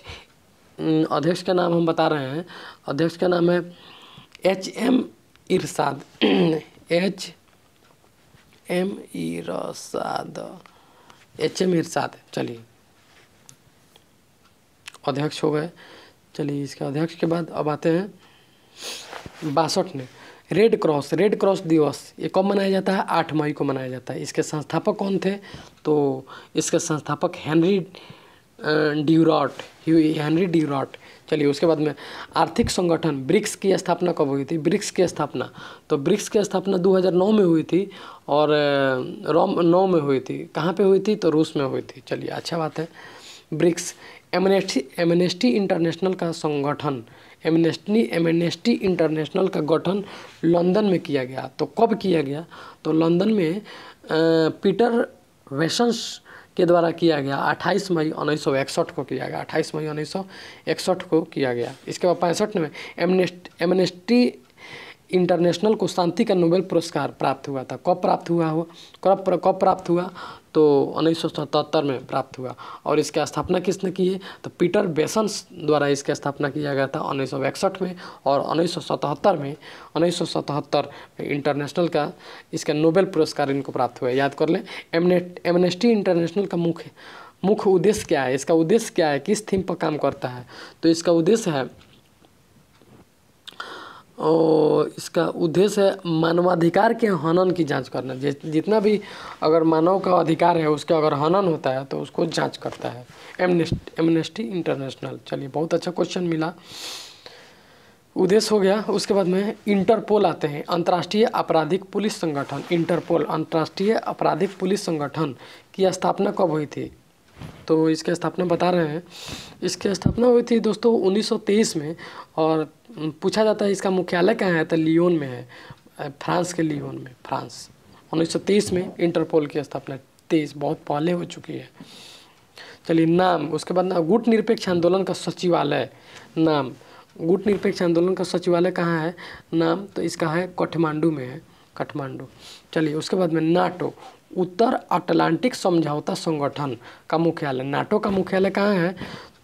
अध्यक्ष का नाम हम बता रहे हैं अध्यक्ष का नाम है H M Ershad [CLEARS THROAT] H M Ershad H M Ershad चलिए अध्यक्ष हो गए चलिए इसके अध्यक्ष के बाद अब आते हैं बासठ में रेड क्रॉस रेड क्रॉस दिवस ये कब मनाया जाता है आठ मई को मनाया जाता है इसके संस्थापक कौन थे तो इसके संस्थापक हेनरी ड्यूरॉट हेनरी ड्यूरॉट चलिए उसके बाद में आर्थिक संगठन ब्रिक्स की स्थापना कब हुई थी ब्रिक्स की स्थापना तो ब्रिक्स की स्थापना 2009 में हुई थी और रोम नौ में हुई थी कहाँ पे हुई थी तो रूस में हुई थी चलिए अच्छा बात है ब्रिक्स एमनेस्टी एमनेस्टी इंटरनेशनल का संगठन एमनेस्टी एमनेस्टी इंटरनेशनल का गठन लंदन में किया गया तो कब किया गया तो लंदन में पीटर वेसन्स के द्वारा किया गया 28 मई उन्नीस को किया गया 28 मई उन्नीस को किया गया इसके बाद पैंसठ में एमनेस्ट एमनेस्टी इंटरनेशनल को शांति का नोबेल पुरस्कार प्राप्त हुआ था कब प्राप्त हुआ हो कब कब प्राप्त हुआ तो उन्नीस में प्राप्त हुआ और इसकी स्थापना किसने की है तो पीटर बेसन्स द्वारा इसकी स्थापना किया गया था उन्नीस में और उन्नीस में उन्नीस में इंटरनेशनल का इसका नोबेल पुरस्कार इनको प्राप्त हुआ याद कर लें एमनेस्टी इंटरनेशनल का मुख्य मुख्य उद्देश्य क्या है इसका उद्देश्य क्या है किस थीम पर काम करता है तो इसका उद्देश्य है और इसका उद्देश्य है मानवाधिकार के हनन की जांच करना जितना भी अगर मानव का अधिकार है उसका अगर हनन होता है तो उसको जांच करता है एमनेस्ट एमनेस्टी इंटरनेशनल चलिए बहुत अच्छा क्वेश्चन मिला उद्देश्य हो गया उसके बाद में इंटरपोल आते हैं अंतर्राष्ट्रीय आपराधिक पुलिस संगठन इंटरपोल अंतर्राष्ट्रीय आपराधिक पुलिस संगठन की स्थापना कब हुई थी तो इसकी स्थापना बता रहे हैं इसकी स्थापना हुई थी दोस्तों 1923 में और पूछा जाता है इसका मुख्यालय कहाँ है तो लियोन में है फ्रांस के लियोन में फ्रांस 1923 में इंटरपोल की स्थापना तेईस बहुत पहले हो चुकी है चलिए नाम उसके बाद ना गुट निरपेक्ष आंदोलन का सचिवालय नाम गुट निरपेक्ष आंदोलन का सचिवालय कहाँ है नाम तो इसका है काठमांडू में है काठमांडू चलिए उसके बाद में नाटो उत्तर अटलांटिक समझौता संगठन का मुख्यालय नाटो का मुख्यालय कहाँ है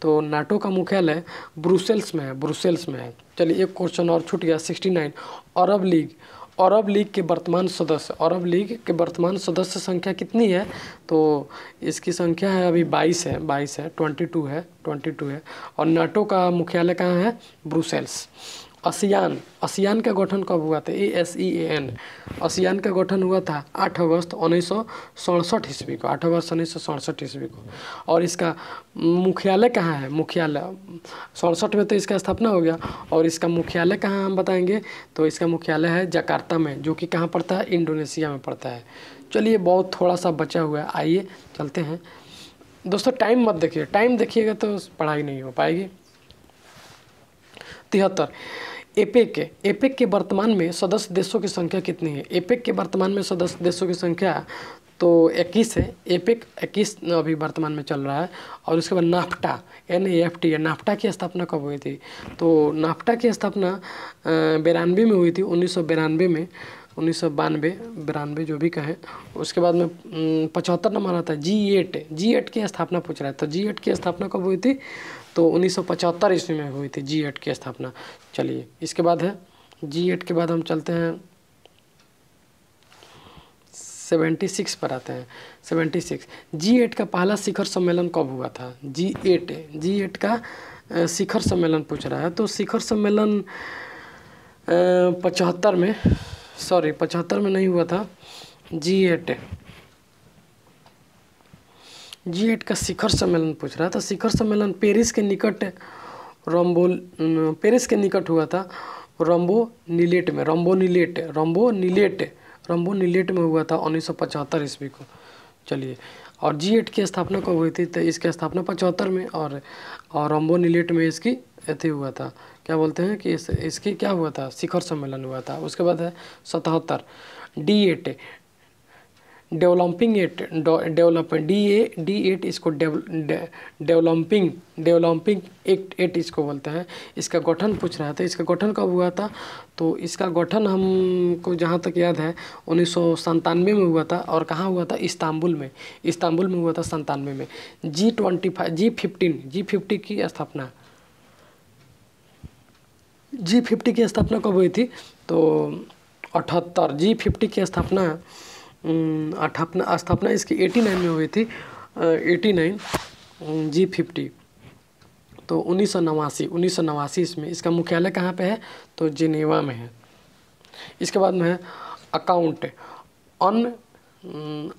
तो नाटो का मुख्यालय ब्रुसेल्स में है ब्रुसेल्स में है चलिए एक क्वेश्चन और छूट गया sixty nine Arab League Arab League के वर्तमान सदस्य अरब लीग के वर्तमान सदस्य संख्या कितनी है तो इसकी संख्या है अभी बाईस है बाईस है ट्वेंटी टू है ट्वेंटी टू है और नाटो का मुख्यालय कहाँ है ब्रुसेल्स असियान असियान का गठन कब हुआ था A S E A N ASEAN का गठन हुआ था आठ अगस्त उन्नीस सौ सड़सठ ईस्वी को आठ अगस्त उन्नीस सौ सड़सठ ईस्वी को और इसका मुख्यालय कहाँ है मुख्यालय सड़सठ में तो इसका स्थापना हो गया और इसका मुख्यालय कहाँ हम बताएंगे तो इसका मुख्यालय है जकार्ता में जो कि कहाँ पड़ता है इंडोनेशिया में पड़ता है चलिए बहुत थोड़ा सा बचा हुआ है आइए चलते हैं दोस्तों टाइम मत देखिए टाइम देखिएगा तो पढ़ाई नहीं हो पाएगी तिहत्तर एपेक एपेक के वर्तमान में सदस्य देशों की संख्या कितनी है एपेक के वर्तमान में सदस्य देशों की संख्या तो 21 है एपेक 21 अभी वर्तमान में चल रहा है और उसके बाद NAFTA N A F T NAFTA की स्थापना कब हुई थी तो नाफ्टा की स्थापना बिरानवे में हुई थी उन्नीस में उन्नीस सौ बानवे बिरानवे जो भी कहें उसके बाद में पचहत्तर नंबर आता है जी एट जी एट की स्थापना पूछ रहा है तो जी एट की स्थापना कब हुई थी तो 1975 ईस्वी में हुई थी जी एट की स्थापना चलिए इसके बाद है जी एट के बाद हम चलते हैं सेवेंटी सिक्स पर आते हैं सेवेंटी सिक्स जी एट का पहला शिखर सम्मेलन कब हुआ था जी एट जी एट का शिखर सम्मेलन पूछ रहा है तो शिखर सम्मेलन पचहत्तर में सॉरी पचहत्तर में नहीं हुआ था जी एट जी एट का शिखर सम्मेलन पूछ रहा है तो शिखर सम्मेलन पेरिस के निकट रोम्बो पेरिस के निकट हुआ था रोम्बो नीलेट में रोम्बो नीलेट रोम्बो नीलेट रोम्बो नीलेट में हुआ था उन्नीस सौ पचहत्तर ईस्वी को चलिए और जी एट की स्थापना कब हुई थी तो इसकी स्थापना पचहत्तर में और और रोम्बो नीलेट में इसकी अथी हुआ था क्या बोलते हैं कि इस, इसकी क्या हुआ था शिखर सम्मेलन हुआ था उसके बाद है सतहत्तर D eight developing eight develop D A D eight इसको डेवलपिंग डेवलपिंग एक्ट एट इसको बोलते हैं इसका गठन पूछ रहा था इसका गठन कब हुआ था तो इसका गठन हमको जहाँ तक याद है उन्नीस में हुआ था और कहाँ हुआ था इस्तांबुल में इस्तांबुल में हुआ था संतानवे में G twenty five G fifteen G fifty की स्थापना जी फिफ्टी की स्थापना कब हुई थी तो अठहत्तर जी फिफ्टी की स्थापना हम्म, अठापना स्थापना इसकी 89 में हुई थी एटी नाइन जी फिफ्टी तो उन्नीस सौ नवासी उन्नीस सौ नवासी इसमें इसका मुख्यालय कहाँ पे है तो जिनेवा में है इसके बाद में है अकाउंट अन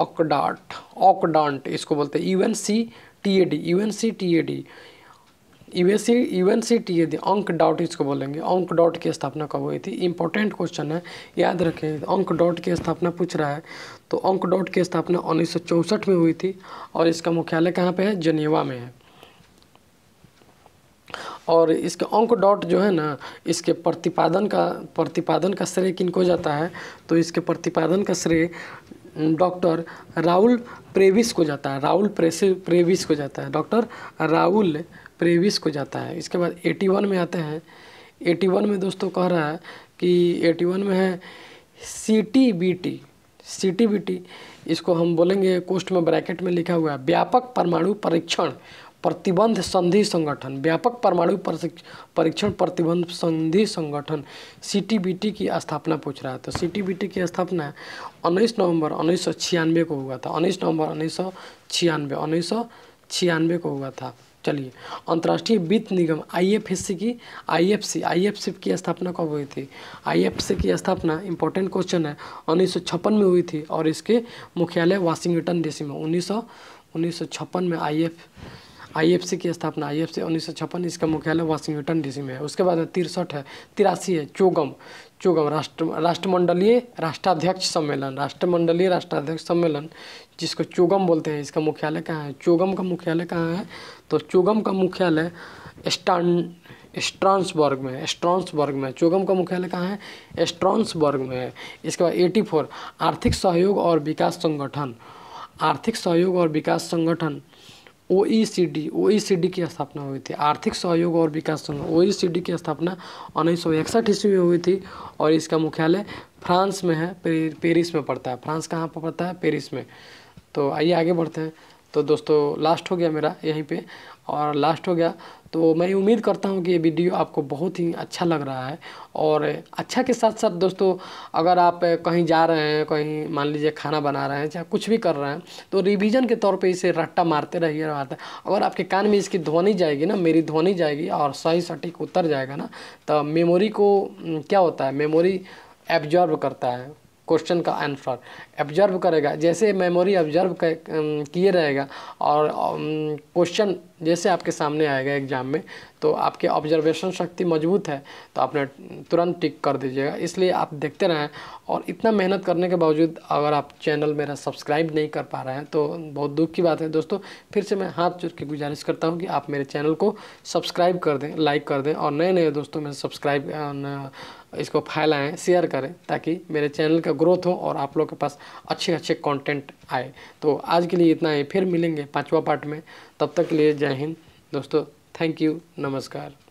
ऑकडाट ऑकडांट इसको बोलते हैं U N C T A D U N C T A D USC UN T अंक डॉट इसको बोलेंगे अंक डॉट की स्थापना कब हुई थी इंपॉर्टेंट क्वेश्चन है याद रखें अंक डॉट की स्थापना पूछ रहा है तो अंक डॉट की स्थापना उन्नीस में हुई थी और इसका मुख्यालय कहाँ पे है जनेवा में है और इसके अंक डॉट जो है ना इसके प्रतिपादन का प्रतिपादन का श्रेय किनको जाता है तो इसके प्रतिपादन का श्रेय डॉक्टर राहुल प्रेविस को जाता है राहुल प्रेसि प्रेविस को जाता है डॉक्टर राहुल प्रेविस को जाता है इसके बाद 81 में आते हैं 81 में दोस्तों कह रहा है कि 81 में है C T B T C T B T इसको हम बोलेंगे कोष्ट में ब्रैकेट में लिखा हुआ है व्यापक परमाणु परीक्षण प्रतिबंध संधि संगठन व्यापक परमाणु परीक्षण प्रतिबंध संधि संगठन सीटीबीटी की स्थापना पूछ रहा है तो सीटीबीटी की स्थापना उन्नीस नवंबर उन्नीस सौ छियानवे को हुआ था उन्नीस नवंबर उन्नीस सौ छियानवे उन्नीस सौ छियानवे को हुआ था चलिए अंतर्राष्ट्रीय वित्त निगम आईएफएससी की आईएफसी आईएफसी की स्थापना कब हुई थी आईएफसी की स्थापना इंपॉर्टेंट क्वेश्चन है उन्नीस में हुई थी और इसके मुख्यालय वाशिंगटन डीसी में उन्नीस सौ में एफ आईएफसी की स्थापना आईएफसी उन्नीस सौ छप्पन इसका मुख्यालय वाशिंगटन डीसी में है उसके बाद तिरसठ है तिरासी है चोगम चोगम राष्ट्र राष्ट्रमंडलीय राष्ट्राध्यक्ष सम्मेलन राष्ट्रमंडलीय राष्ट्राध्यक्ष सम्मेलन जिसको चोगम बोलते हैं इसका मुख्यालय कहाँ है चोगम का मुख्यालय कहाँ है तो चोगम का मुख्यालय स्टान स्ट्रांसबर्ग में स्ट्रांसबर्ग में चोगम का मुख्यालय कहाँ है स्ट्रांसबर्ग में है इसके बाद एटी फोर आर्थिक सहयोग और विकास संगठन आर्थिक सहयोग और विकास संगठन ओ ई सी डी ओ ई सी डी की स्थापना हुई थी आर्थिक सहयोग और विकास संघ ओ ई सी डी की स्थापना उन्नीस सौ इकसठ ईस्वी में हुई थी और इसका मुख्यालय फ्रांस में है पेरिस में पड़ता है फ्रांस कहाँ पर पड़ता है पेरिस में तो आइए आगे बढ़ते हैं तो दोस्तों लास्ट हो गया मेरा यहीं पे और लास्ट हो गया तो मैं उम्मीद करता हूँ कि ये वीडियो आपको बहुत ही अच्छा लग रहा है और अच्छा के साथ साथ दोस्तों अगर आप कहीं जा रहे हैं कहीं मान लीजिए खाना बना रहे हैं चाहे कुछ भी कर रहे हैं तो रिवीजन के तौर पे इसे रट्टा मारते रहिए रहता हैं अगर आपके कान में इसकी ध्वनि जाएगी ना मेरी ध्वनि जाएगी और सही सटीक उतर जाएगा ना तो मेमोरी को क्या होता है मेमोरी एब्जॉर्ब करता है क्वेश्चन का आंसर ऑब्जर्व करेगा जैसे मेमोरी ऑब्जर्व किए रहेगा और क्वेश्चन जैसे आपके सामने आएगा एग्जाम में तो आपके ऑब्जर्वेशन शक्ति मजबूत है तो आपने तुरंत टिक कर दीजिएगा इसलिए आप देखते रहें और इतना मेहनत करने के बावजूद अगर आप चैनल मेरा सब्सक्राइब नहीं कर पा रहे हैं तो बहुत दुख की बात है दोस्तों फिर से मैं हाथ जोड़ के गुजारिश करता हूँ कि आप मेरे चैनल को सब्सक्राइब कर दें लाइक कर दें और नए नए दोस्तों में सब्सक्राइब इसको फैलाएँ शेयर करें ताकि मेरे चैनल का ग्रोथ हो और आप लोग के पास अच्छे अच्छे कंटेंट आए तो आज के लिए इतना ही फिर मिलेंगे पाँचवा पार्ट में तब तक के लिए जय हिंद दोस्तों थैंक यू नमस्कार